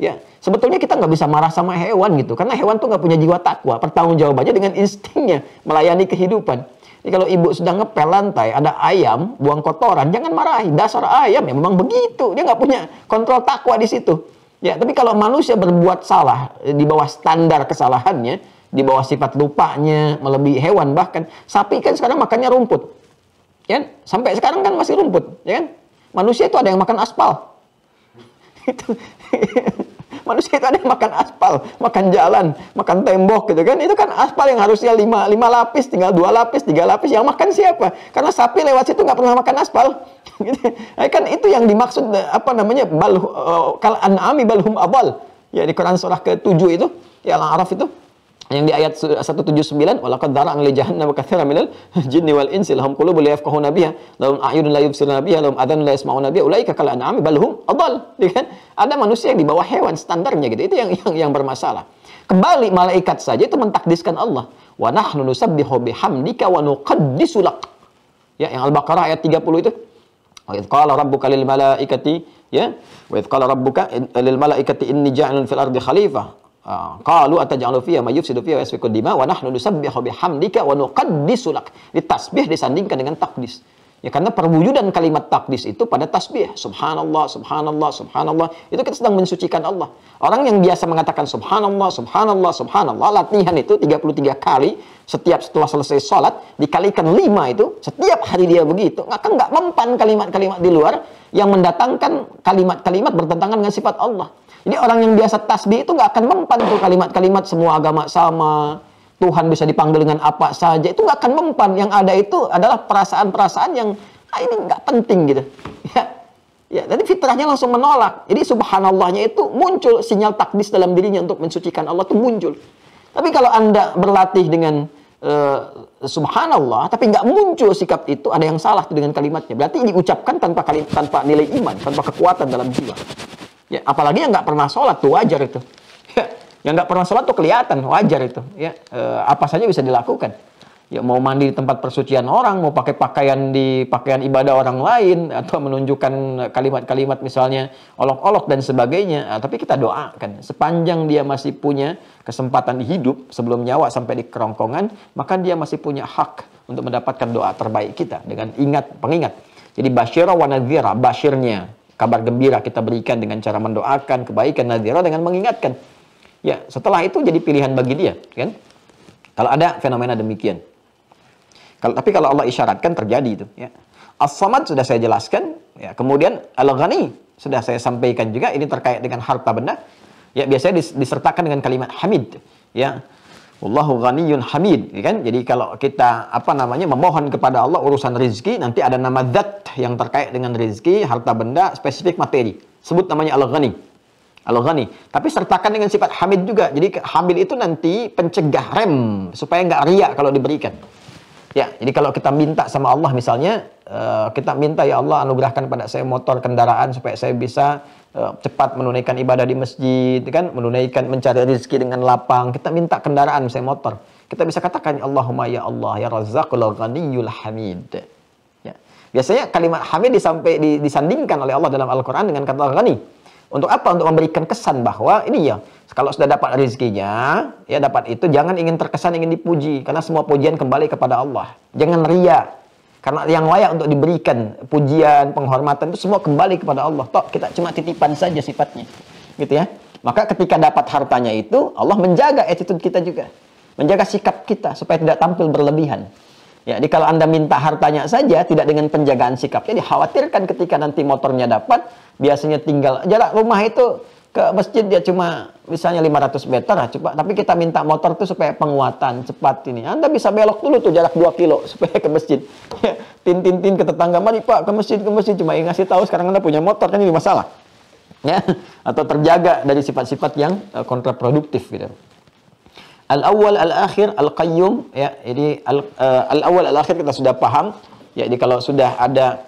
Ya, sebetulnya kita nggak bisa marah sama hewan gitu, karena hewan tuh nggak punya jiwa takwa. Pertanggung jawabannya dengan instingnya melayani kehidupan. Jadi kalau ibu sedang ngepel lantai, ada ayam buang kotoran, jangan marahi. Dasar ayam ya memang begitu, dia nggak punya kontrol takwa di situ. Ya, tapi kalau manusia berbuat salah di bawah standar kesalahannya, di bawah sifat lupanya, melebihi hewan bahkan sapi kan sekarang makannya rumput. Ya, kan? sampai sekarang kan masih rumput, ya kan? Manusia itu ada yang makan aspal. Manusia itu ada yang makan aspal, makan jalan, makan tembok gitu kan. Itu kan aspal yang harusnya lima, lima lapis, tinggal dua lapis, tiga lapis. Yang makan siapa? Karena sapi lewat situ nggak pernah makan aspal. Gitu. Nah, kan itu yang dimaksud eh, apa namanya bal uh, kal anami balhum abal ya di Quran surah ke-7 itu ya Al-A'raf itu yang di ayat 179 walaqad dhara'na li jahannam katsiran minal jinni wal insi lahum qulubun la yafqahuna biha lahum a'yunun la yubsiruna biha lahum adhanun la yasma'una biha ulaika kal an'am bal hum adall iya kan ada manusia yang di bawah hewan standarnya gitu itu yang yang, yang bermasalah kembali malaikat saja itu mentakdiskan Allah wa nahnu nusabbihu bihamdika wa nuqaddisu lak ya yang al-baqarah ayat 30 itu wa idz qala rabbuka lil malaikati ya wa idz qala rabbuka lil malaikati inni ja'ilun fil ardi khalifah Ah, qalu ataj'alu fiha ma yufsidu fiha wa yasfiku dima wa nahnu nusabbihu bihamdika wa nuqaddisu di tasbih disandingkan dengan takdis. Ya karena perwujudan kalimat takdis itu pada tasbih. Subhanallah, subhanallah, subhanallah. Itu kita sedang mensucikan Allah. Orang yang biasa mengatakan subhanallah, subhanallah, subhanallah. Latihan itu 33 kali setiap setelah selesai sholat. Dikalikan lima itu. Setiap hari dia begitu. Maka nggak mempan kalimat-kalimat di luar yang mendatangkan kalimat-kalimat bertentangan dengan sifat Allah. Jadi orang yang biasa tasbih itu nggak akan mempan tuh kalimat-kalimat semua agama sama, Tuhan bisa dipanggil dengan apa saja, itu nggak akan mempan. Yang ada itu adalah perasaan-perasaan yang ah, ini nggak penting gitu. Ya, ya. Jadi fitrahnya langsung menolak. Jadi subhanallahnya itu muncul sinyal takdis dalam dirinya untuk mensucikan Allah itu muncul. Tapi kalau anda berlatih dengan Uh, subhanallah tapi nggak muncul sikap itu ada yang salah dengan kalimatnya berarti diucapkan tanpa kalimat, tanpa nilai iman tanpa kekuatan dalam jiwa Ya, apalagi yang nggak pernah sholat tuh wajar itu. Ya, yang nggak pernah sholat tuh kelihatan wajar itu. Ya, e, apa saja bisa dilakukan. Ya mau mandi di tempat persucian orang, mau pakai pakaian di pakaian ibadah orang lain, atau menunjukkan kalimat-kalimat misalnya olok-olok dan sebagainya. Nah, tapi kita doakan sepanjang dia masih punya kesempatan di hidup sebelum nyawa sampai di kerongkongan, maka dia masih punya hak untuk mendapatkan doa terbaik kita dengan ingat pengingat. Jadi basyirah wa nadhira, basyirnya kabar gembira kita berikan dengan cara mendoakan kebaikan nadira dengan mengingatkan. Ya, setelah itu jadi pilihan bagi dia, kan? Kalau ada fenomena demikian. Kalau tapi kalau Allah isyaratkan terjadi itu, ya. As-Samad sudah saya jelaskan, ya. Kemudian Al-Ghani sudah saya sampaikan juga ini terkait dengan harta benda. Ya, biasanya disertakan dengan kalimat hamid, ya Wallahu ghaniyun hamid, ya kan? Jadi kalau kita apa namanya memohon kepada Allah urusan rezeki, nanti ada nama zat yang terkait dengan rezeki, harta benda, spesifik materi. Sebut namanya Al-Ghani. al Tapi sertakan dengan sifat hamid juga. Jadi hamid itu nanti pencegah rem supaya nggak riak kalau diberikan. Ya, jadi kalau kita minta sama Allah misalnya, uh, kita minta ya Allah anugerahkan pada saya motor kendaraan supaya saya bisa uh, cepat menunaikan ibadah di masjid, kan menunaikan mencari rezeki dengan lapang. Kita minta kendaraan misalnya motor. Kita bisa katakan Allahumma ya Allah ya Razzaqul Ghaniyyul Hamid. Ya. Biasanya kalimat Hamid disampai disandingkan oleh Allah dalam Al-Qur'an dengan kata Ghani. Untuk apa? Untuk memberikan kesan bahwa ini ya, kalau sudah dapat rezekinya, ya dapat itu jangan ingin terkesan ingin dipuji karena semua pujian kembali kepada Allah. Jangan ria. Karena yang layak untuk diberikan pujian, penghormatan itu semua kembali kepada Allah. Tok, kita cuma titipan saja sifatnya. Gitu ya. Maka ketika dapat hartanya itu, Allah menjaga attitude kita juga. Menjaga sikap kita supaya tidak tampil berlebihan. Ya, jadi kalau Anda minta hartanya saja tidak dengan penjagaan sikapnya dikhawatirkan ketika nanti motornya dapat biasanya tinggal jarak rumah itu ke masjid dia cuma misalnya 500 meter lah coba tapi kita minta motor tuh supaya penguatan cepat ini Anda bisa belok dulu tuh jarak 2 kilo supaya ke masjid tin tin tin ke tetangga mari Pak ke masjid ke masjid cuma ingat sih tahu sekarang Anda punya motor kan ini masalah ya atau terjaga dari sifat-sifat yang eh, kontraproduktif gitu al awal al akhir al qayyum ya jadi al, uh, eh, al awal al akhir kita sudah paham ya jadi kalau sudah ada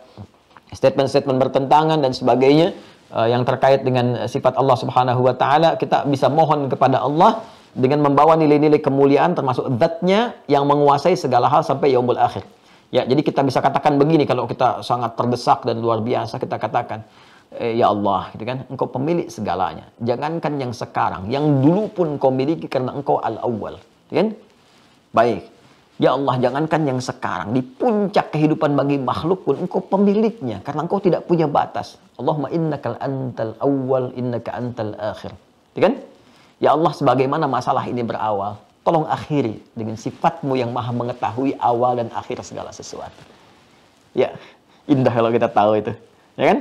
statement-statement bertentangan dan sebagainya uh, yang terkait dengan sifat Allah Subhanahu wa taala kita bisa mohon kepada Allah dengan membawa nilai-nilai kemuliaan termasuk zatnya yang menguasai segala hal sampai yaumul akhir. Ya, jadi kita bisa katakan begini kalau kita sangat terdesak dan luar biasa kita katakan eh, ya Allah gitu kan engkau pemilik segalanya jangankan yang sekarang yang dulu pun kau miliki karena engkau al awal gitu kan baik ya Allah jangankan yang sekarang di puncak kehidupan bagi makhluk pun engkau pemiliknya karena engkau tidak punya batas Allahumma innakal antal awal innaka antal akhir gitu kan ya Allah sebagaimana masalah ini berawal tolong akhiri dengan sifatmu yang maha mengetahui awal dan akhir segala sesuatu ya indah kalau kita tahu itu ya kan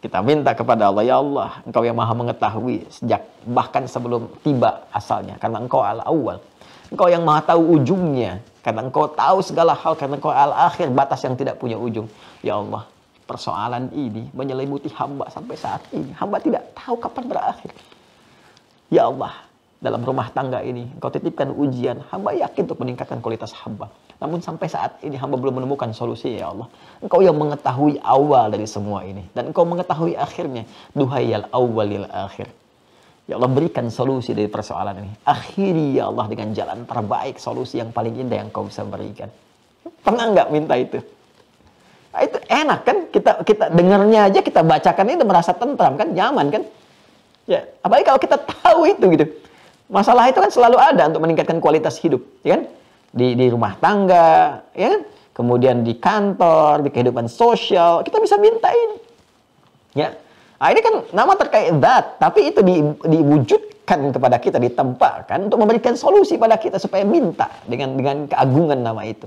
kita minta kepada Allah, ya Allah, engkau yang maha mengetahui sejak bahkan sebelum tiba asalnya. Karena engkau al awal Engkau yang maha tahu ujungnya. Karena engkau tahu segala hal. Karena engkau al-akhir, batas yang tidak punya ujung. Ya Allah, persoalan ini menyelimuti hamba sampai saat ini. Hamba tidak tahu kapan berakhir. Ya Allah, dalam rumah tangga ini. Engkau titipkan ujian. Hamba yakin untuk meningkatkan kualitas hamba. Namun sampai saat ini hamba belum menemukan solusi ya Allah. Engkau yang mengetahui awal dari semua ini. Dan engkau mengetahui akhirnya. Duhayal awalil akhir. Ya Allah berikan solusi dari persoalan ini. Akhiri ya Allah dengan jalan terbaik. Solusi yang paling indah yang engkau bisa berikan. Pernah nggak minta itu? Nah, itu enak kan? Kita kita dengarnya aja kita bacakan itu merasa tentram kan, nyaman kan? Ya, apalagi kalau kita tahu itu gitu. Masalah itu kan selalu ada untuk meningkatkan kualitas hidup, ya kan? Di, di rumah tangga, ya kan? Kemudian di kantor, di kehidupan sosial, kita bisa mintain, Ya. Nah, ini kan nama terkait zat, tapi itu di, diwujudkan kepada kita, ditempatkan untuk memberikan solusi pada kita supaya minta dengan dengan keagungan nama itu.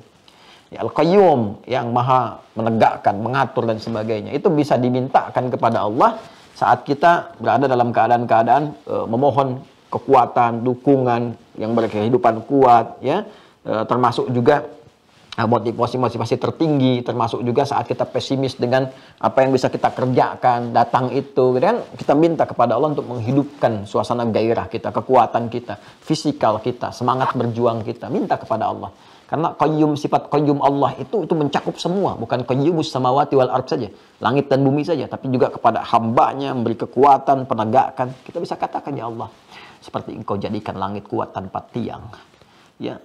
Ya, Al-Qayyum yang maha menegakkan, mengatur dan sebagainya. Itu bisa dimintakan kepada Allah saat kita berada dalam keadaan-keadaan e, memohon kekuatan, dukungan yang mereka berkehidupan kuat ya eh, termasuk juga eh, motivasi-motivasi tertinggi termasuk juga saat kita pesimis dengan apa yang bisa kita kerjakan datang itu gitu kan kita minta kepada Allah untuk menghidupkan suasana gairah kita kekuatan kita fisikal kita semangat berjuang kita minta kepada Allah karena qayyum sifat qayyum Allah itu itu mencakup semua bukan qayyimus samawati wal arf saja langit dan bumi saja tapi juga kepada hambanya memberi kekuatan penegakan kita bisa katakan ya Allah seperti engkau jadikan langit kuat tanpa tiang ya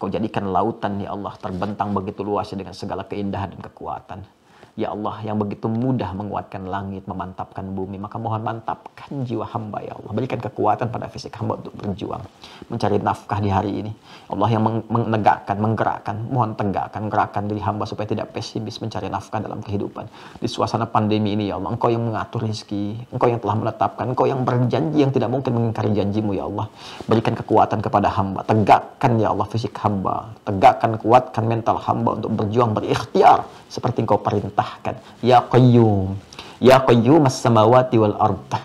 engkau jadikan lautan ya Allah terbentang begitu luasnya dengan segala keindahan dan kekuatan Ya Allah yang begitu mudah menguatkan langit, memantapkan bumi. Maka mohon mantapkan jiwa hamba ya Allah. Berikan kekuatan pada fisik hamba untuk berjuang. Mencari nafkah di hari ini. Allah yang menegakkan, menggerakkan. Mohon tegakkan, gerakan diri hamba supaya tidak pesimis mencari nafkah dalam kehidupan. Di suasana pandemi ini ya Allah. Engkau yang mengatur rezeki. Engkau yang telah menetapkan. Engkau yang berjanji yang tidak mungkin mengingkari janjimu ya Allah. Berikan kekuatan kepada hamba. Tegakkan ya Allah fisik hamba. Tegakkan, kuatkan mental hamba untuk berjuang, berikhtiar seperti engkau perintahkan. Ya Qayyum, Ya Qayyum as-samawati wal ardh.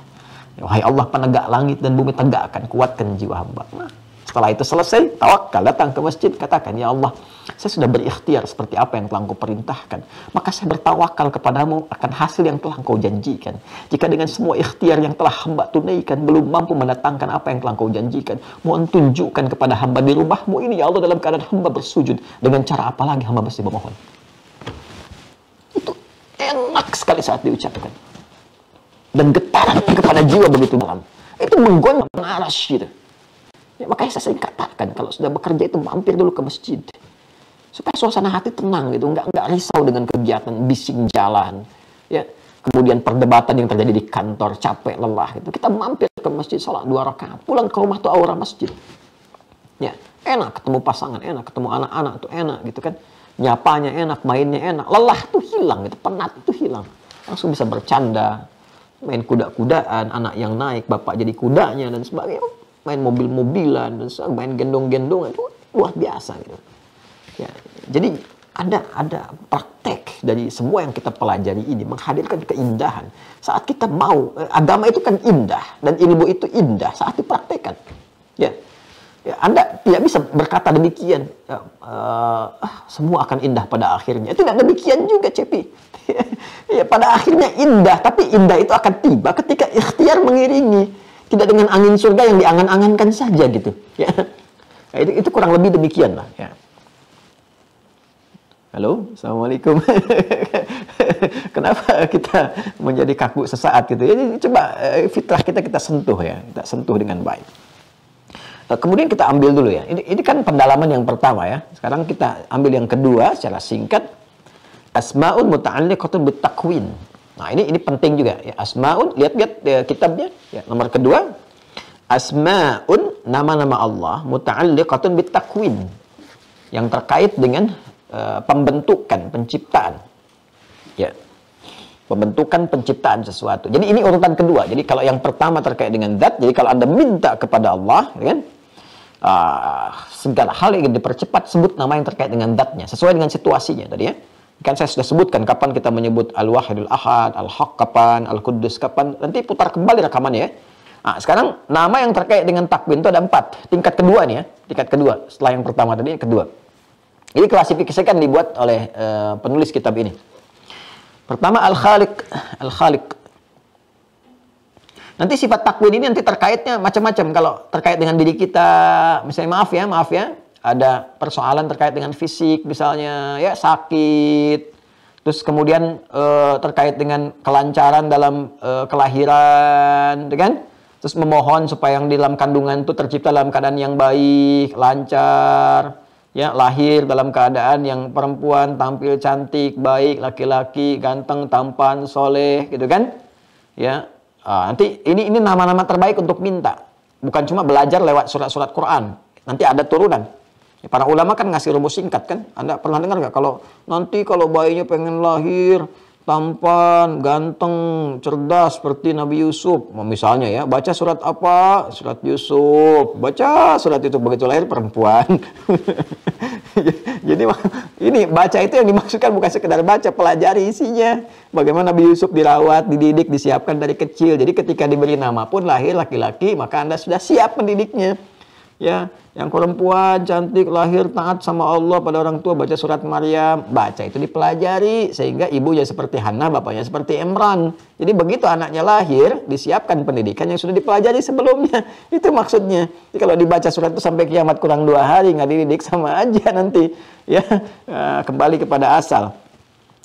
Wahai Allah penegak langit dan bumi tegakkan, kuatkan jiwa hamba. Nah, setelah itu selesai, tawakal, datang ke masjid, katakan, Ya Allah, saya sudah berikhtiar seperti apa yang telah engkau perintahkan. Maka saya bertawakal kepadamu akan hasil yang telah engkau janjikan. Jika dengan semua ikhtiar yang telah hamba tunaikan, belum mampu mendatangkan apa yang telah engkau janjikan. Mohon tunjukkan kepada hamba di rumahmu ini, Ya Allah, dalam keadaan hamba bersujud. Dengan cara apa lagi hamba masih memohon sekali saat diucapkan. Dan getaran kepada jiwa begitu dalam. Itu menggoyang mengaras gitu. Ya, makanya saya sering katakan kalau sudah bekerja itu mampir dulu ke masjid. Supaya suasana hati tenang gitu, nggak nggak risau dengan kegiatan bising jalan. Ya, kemudian perdebatan yang terjadi di kantor, capek, lelah gitu Kita mampir ke masjid sholat dua rakaat, pulang ke rumah tuh aura masjid. Ya, enak ketemu pasangan, enak ketemu anak-anak tuh enak gitu kan nyapanya enak, mainnya enak, lelah tuh hilang, itu penat tuh hilang. Langsung bisa bercanda, main kuda-kudaan, anak yang naik, bapak jadi kudanya dan sebagainya, main mobil-mobilan dan sebagainya, main gendong-gendongan itu luar biasa gitu. Ya, jadi ada ada praktek dari semua yang kita pelajari ini menghadirkan keindahan. Saat kita mau eh, agama itu kan indah dan ilmu itu indah saat dipraktekkan. Ya ya, Anda tidak bisa berkata demikian. Ya, uh, semua akan indah pada akhirnya. Tidak demikian juga, Cepi. ya, pada akhirnya indah, tapi indah itu akan tiba ketika ikhtiar mengiringi. Tidak dengan angin surga yang diangan-angankan saja gitu. Ya. Nah, itu, itu kurang lebih demikian lah. Ya. Halo, assalamualaikum. Kenapa kita menjadi kaku sesaat gitu? Jadi coba eh, fitrah kita kita sentuh ya, kita sentuh dengan baik. Nah, kemudian kita ambil dulu ya. Ini, ini kan pendalaman yang pertama ya. Sekarang kita ambil yang kedua secara singkat. Asmaun muta'alliqatun bitakwin. Nah, ini ini penting juga ya. Asmaun, lihat-lihat ya, kitabnya ya, nomor kedua. Asmaun nama-nama Allah muta'alliqatun bitakwin. Yang terkait dengan uh, pembentukan, penciptaan. Ya. Pembentukan penciptaan sesuatu. Jadi ini urutan kedua. Jadi kalau yang pertama terkait dengan zat, jadi kalau Anda minta kepada Allah, ya kan? uh, segala hal yang dipercepat sebut nama yang terkait dengan datnya sesuai dengan situasinya tadi ya kan saya sudah sebutkan kapan kita menyebut al-wahidul ahad al-haq kapan al kudus kapan nanti putar kembali rekaman ya nah, sekarang nama yang terkait dengan takwin itu ada empat tingkat kedua nih ya tingkat kedua setelah yang pertama tadi yang kedua ini klasifikasi kan dibuat oleh uh, penulis kitab ini pertama al khalik al khalik Nanti sifat takwin ini nanti terkaitnya macam-macam. Kalau terkait dengan diri kita, misalnya maaf ya, maaf ya, ada persoalan terkait dengan fisik misalnya, ya sakit. Terus kemudian e, terkait dengan kelancaran dalam e, kelahiran, gitu kan? Terus memohon supaya yang di dalam kandungan itu tercipta dalam keadaan yang baik, lancar, ya lahir dalam keadaan yang perempuan tampil cantik, baik, laki-laki ganteng, tampan, soleh, gitu kan? Ya, Ah, nanti ini ini nama-nama terbaik untuk minta. Bukan cuma belajar lewat surat-surat Quran. Nanti ada turunan. Ya, para ulama kan ngasih rumus singkat kan. Anda pernah dengar nggak kalau nanti kalau bayinya pengen lahir tampan, ganteng, cerdas seperti Nabi Yusuf. Misalnya ya, baca surat apa? Surat Yusuf. Baca surat itu begitu lahir perempuan. Jadi ini baca itu yang dimaksudkan bukan sekedar baca, pelajari isinya. Bagaimana Nabi Yusuf dirawat, dididik, disiapkan dari kecil. Jadi ketika diberi nama pun lahir laki-laki, maka Anda sudah siap mendidiknya ya yang perempuan cantik lahir taat sama Allah pada orang tua baca surat Maryam baca itu dipelajari sehingga ibunya seperti Hana bapaknya seperti Imran jadi begitu anaknya lahir disiapkan pendidikan yang sudah dipelajari sebelumnya itu maksudnya jadi kalau dibaca surat itu sampai kiamat kurang dua hari nggak dididik sama aja nanti ya eh, kembali kepada asal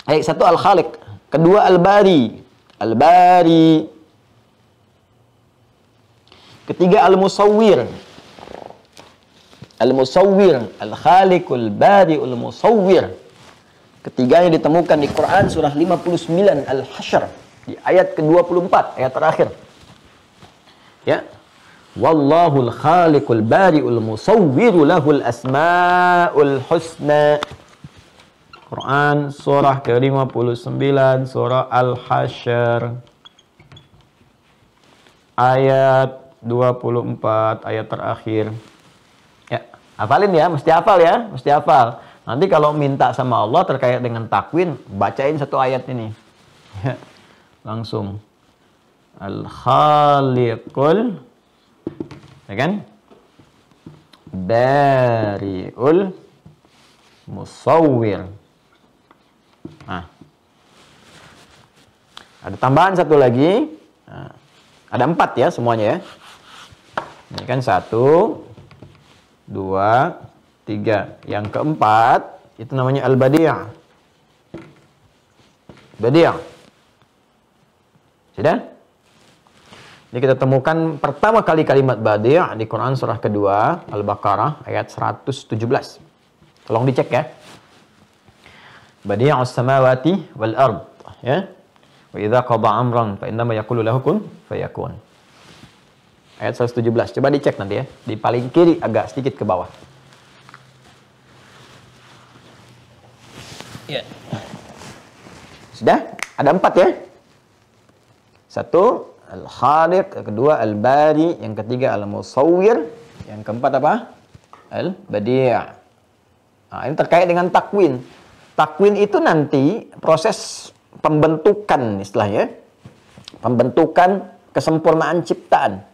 Baik, eh, satu Al-Khalik kedua Al-Bari Al-Bari ketiga Al-Musawwir Al-Musawwir, Al-Khaliqul Bari'ul Musawwir. Ketiganya ditemukan di Quran surah 59 al hashr di ayat ke-24, ayat terakhir. Ya. Wallahu al Khaliqul Bari'ul Musawwir lahul Asmaul Husna. Quran surah ke-59 surah al hashr Ayat 24 ayat terakhir. Hafalin ya, mesti hafal ya, mesti hafal. Nanti kalau minta sama Allah terkait dengan takwin, bacain satu ayat ini. Ya, langsung. Al-Khaliqul ya kan? Bariul Musawwir. Nah. Ada tambahan satu lagi. Nah. Ada empat ya semuanya ya. Ini kan satu, dua, tiga. Yang keempat, itu namanya al badiah badiah Sudah? ini kita temukan pertama kali kalimat badiah di Quran surah kedua, Al-Baqarah ayat 117. Tolong dicek ya. badiah samawati wal ard, ya. Wa idha qaba amran fa innama yakulu lahukun fa fayakun ayat 117. Coba dicek nanti ya, di paling kiri agak sedikit ke bawah. Ya. Sudah? Ada empat ya? Satu, Al-Khaliq. Kedua, Al-Bari. Yang ketiga, Al-Musawwir. Yang keempat apa? al badiah Nah, ini terkait dengan takwin. Takwin itu nanti proses pembentukan istilahnya. Ya. Pembentukan kesempurnaan ciptaan.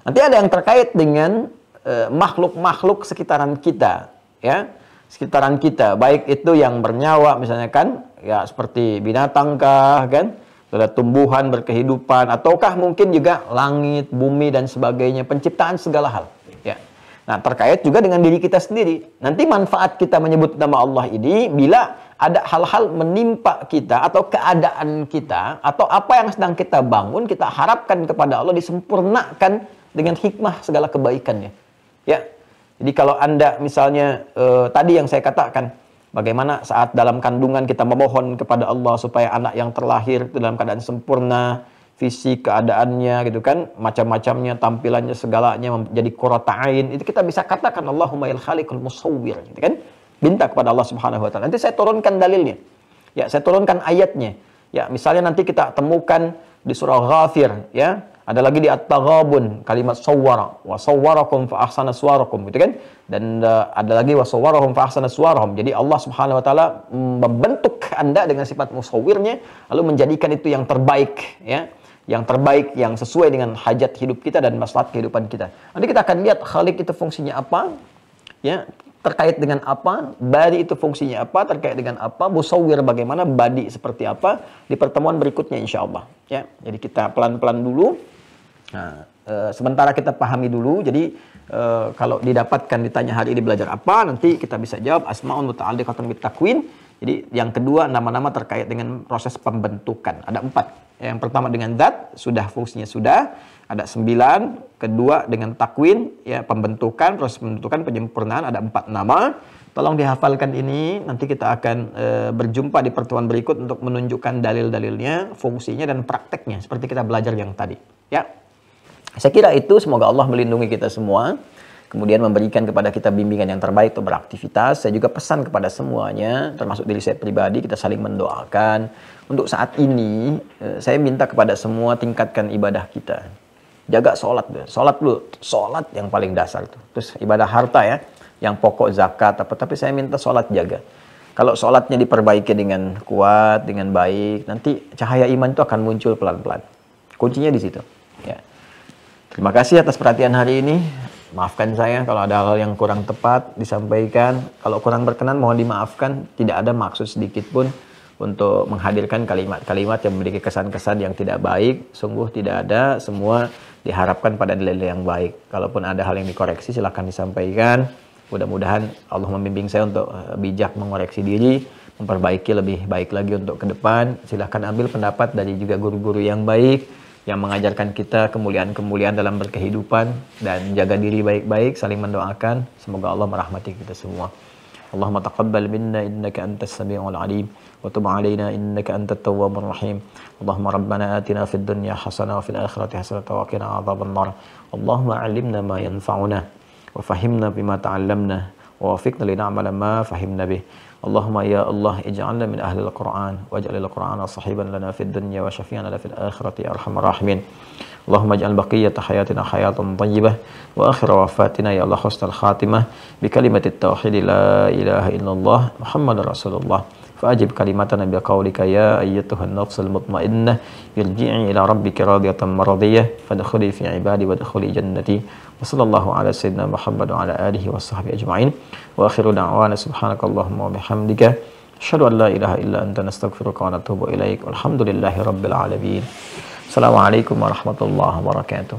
Nanti ada yang terkait dengan eh, makhluk-makhluk sekitaran kita, ya sekitaran kita, baik itu yang bernyawa misalnya kan, ya seperti binatang kah kan, ada tumbuhan berkehidupan, ataukah mungkin juga langit, bumi dan sebagainya, penciptaan segala hal. Ya. Nah terkait juga dengan diri kita sendiri. Nanti manfaat kita menyebut nama Allah ini bila ada hal-hal menimpa kita atau keadaan kita atau apa yang sedang kita bangun kita harapkan kepada Allah disempurnakan dengan hikmah segala kebaikannya. Ya. Jadi kalau Anda misalnya uh, tadi yang saya katakan, bagaimana saat dalam kandungan kita memohon kepada Allah supaya anak yang terlahir itu dalam keadaan sempurna, fisik keadaannya gitu kan, macam-macamnya, tampilannya segalanya menjadi kuratain Itu kita bisa katakan Allahumma ya musawwir gitu kan. Minta kepada Allah Subhanahu wa taala. Nanti saya turunkan dalilnya. Ya, saya turunkan ayatnya. Ya, misalnya nanti kita temukan di surah Ghafir ya ada lagi di at-taghabun kalimat sawwara wa sawwarakum fa ahsana suwarakum gitu kan. Dan uh, ada lagi wa sawwarahum fa ahsana suwarahum. Jadi Allah Subhanahu wa taala membentuk Anda dengan sifat musawirnya lalu menjadikan itu yang terbaik ya. Yang terbaik yang sesuai dengan hajat hidup kita dan maslahat kehidupan kita. Nanti kita akan lihat khalik itu fungsinya apa ya terkait dengan apa, badi itu fungsinya apa, terkait dengan apa, musawir bagaimana, badi seperti apa, di pertemuan berikutnya insya Allah. Ya, jadi kita pelan-pelan dulu, Nah, e, sementara kita pahami dulu, jadi e, kalau didapatkan ditanya hari ini belajar apa, nanti kita bisa jawab asmaun atau mitakwin Jadi yang kedua nama-nama terkait dengan proses pembentukan. Ada empat. Yang pertama dengan zat, sudah fungsinya sudah. Ada sembilan. Kedua dengan takwin, ya pembentukan, proses pembentukan, penyempurnaan. Ada empat nama. Tolong dihafalkan ini, nanti kita akan e, berjumpa di pertemuan berikut untuk menunjukkan dalil-dalilnya, fungsinya, dan prakteknya. Seperti kita belajar yang tadi. Ya. Saya kira itu semoga Allah melindungi kita semua. Kemudian memberikan kepada kita bimbingan yang terbaik untuk beraktivitas. Saya juga pesan kepada semuanya, termasuk diri saya pribadi, kita saling mendoakan. Untuk saat ini, eh, saya minta kepada semua tingkatkan ibadah kita. Jaga sholat, sholat dulu, sholat yang paling dasar tuh Terus ibadah harta ya, yang pokok zakat apa. Tapi saya minta sholat jaga. Kalau sholatnya diperbaiki dengan kuat, dengan baik, nanti cahaya iman itu akan muncul pelan-pelan. Kuncinya di situ. Ya. Terima kasih atas perhatian hari ini. Maafkan saya kalau ada hal yang kurang tepat disampaikan. Kalau kurang berkenan mohon dimaafkan. Tidak ada maksud sedikit pun untuk menghadirkan kalimat-kalimat yang memiliki kesan-kesan yang tidak baik. Sungguh tidak ada. Semua diharapkan pada nilai-nilai yang baik. Kalaupun ada hal yang dikoreksi silahkan disampaikan. Mudah-mudahan Allah membimbing saya untuk eh, bijak mengoreksi diri, memperbaiki lebih baik lagi untuk ke depan. Silahkan ambil pendapat dari juga guru-guru yang baik yang mengajarkan kita kemuliaan-kemuliaan dalam berkehidupan dan jaga diri baik-baik saling mendoakan semoga Allah merahmati kita semua Allahumma taqabbal minna innaka antas samiul alim wa tub alaina innaka antat tawwabur rahim Allahumma rabbana atina fid dunya hasanah wa fil akhirati hasanah wa qina adhaban nar Allahumma 'allimna ma yanfa'una wa fahimna bima ta'allamna wa wafiqna li na'mala ma fahimna bih اللهم يا الله اجعلنا من أهل القرآن واجعل القرآن صاحبا لنا في الدنيا وشفيعنا لنا في الآخرة يا أرحم الراحمين اللهم اجعل بقية حياتنا حياة طيبة وآخر وفاتنا يا الله حسن الخاتمة بكلمة التوحيد لا إله إلا الله محمد رسول الله فأجب كلمتنا بقولك يا أيتها النفس المطمئنة ارجعي إلى ربك راضية مرضية فادخلي في عبادي وادخلي جنتي وصلى الله على سيدنا محمد وعلى آله وصحبه أجمعين وآخر دعوانا سبحانك اللهم وبحمدك أشهد أن لا إله إلا أنت نستغفرك ونتوب إليك والحمد لله رب العالمين السلام عليكم ورحمة الله وبركاته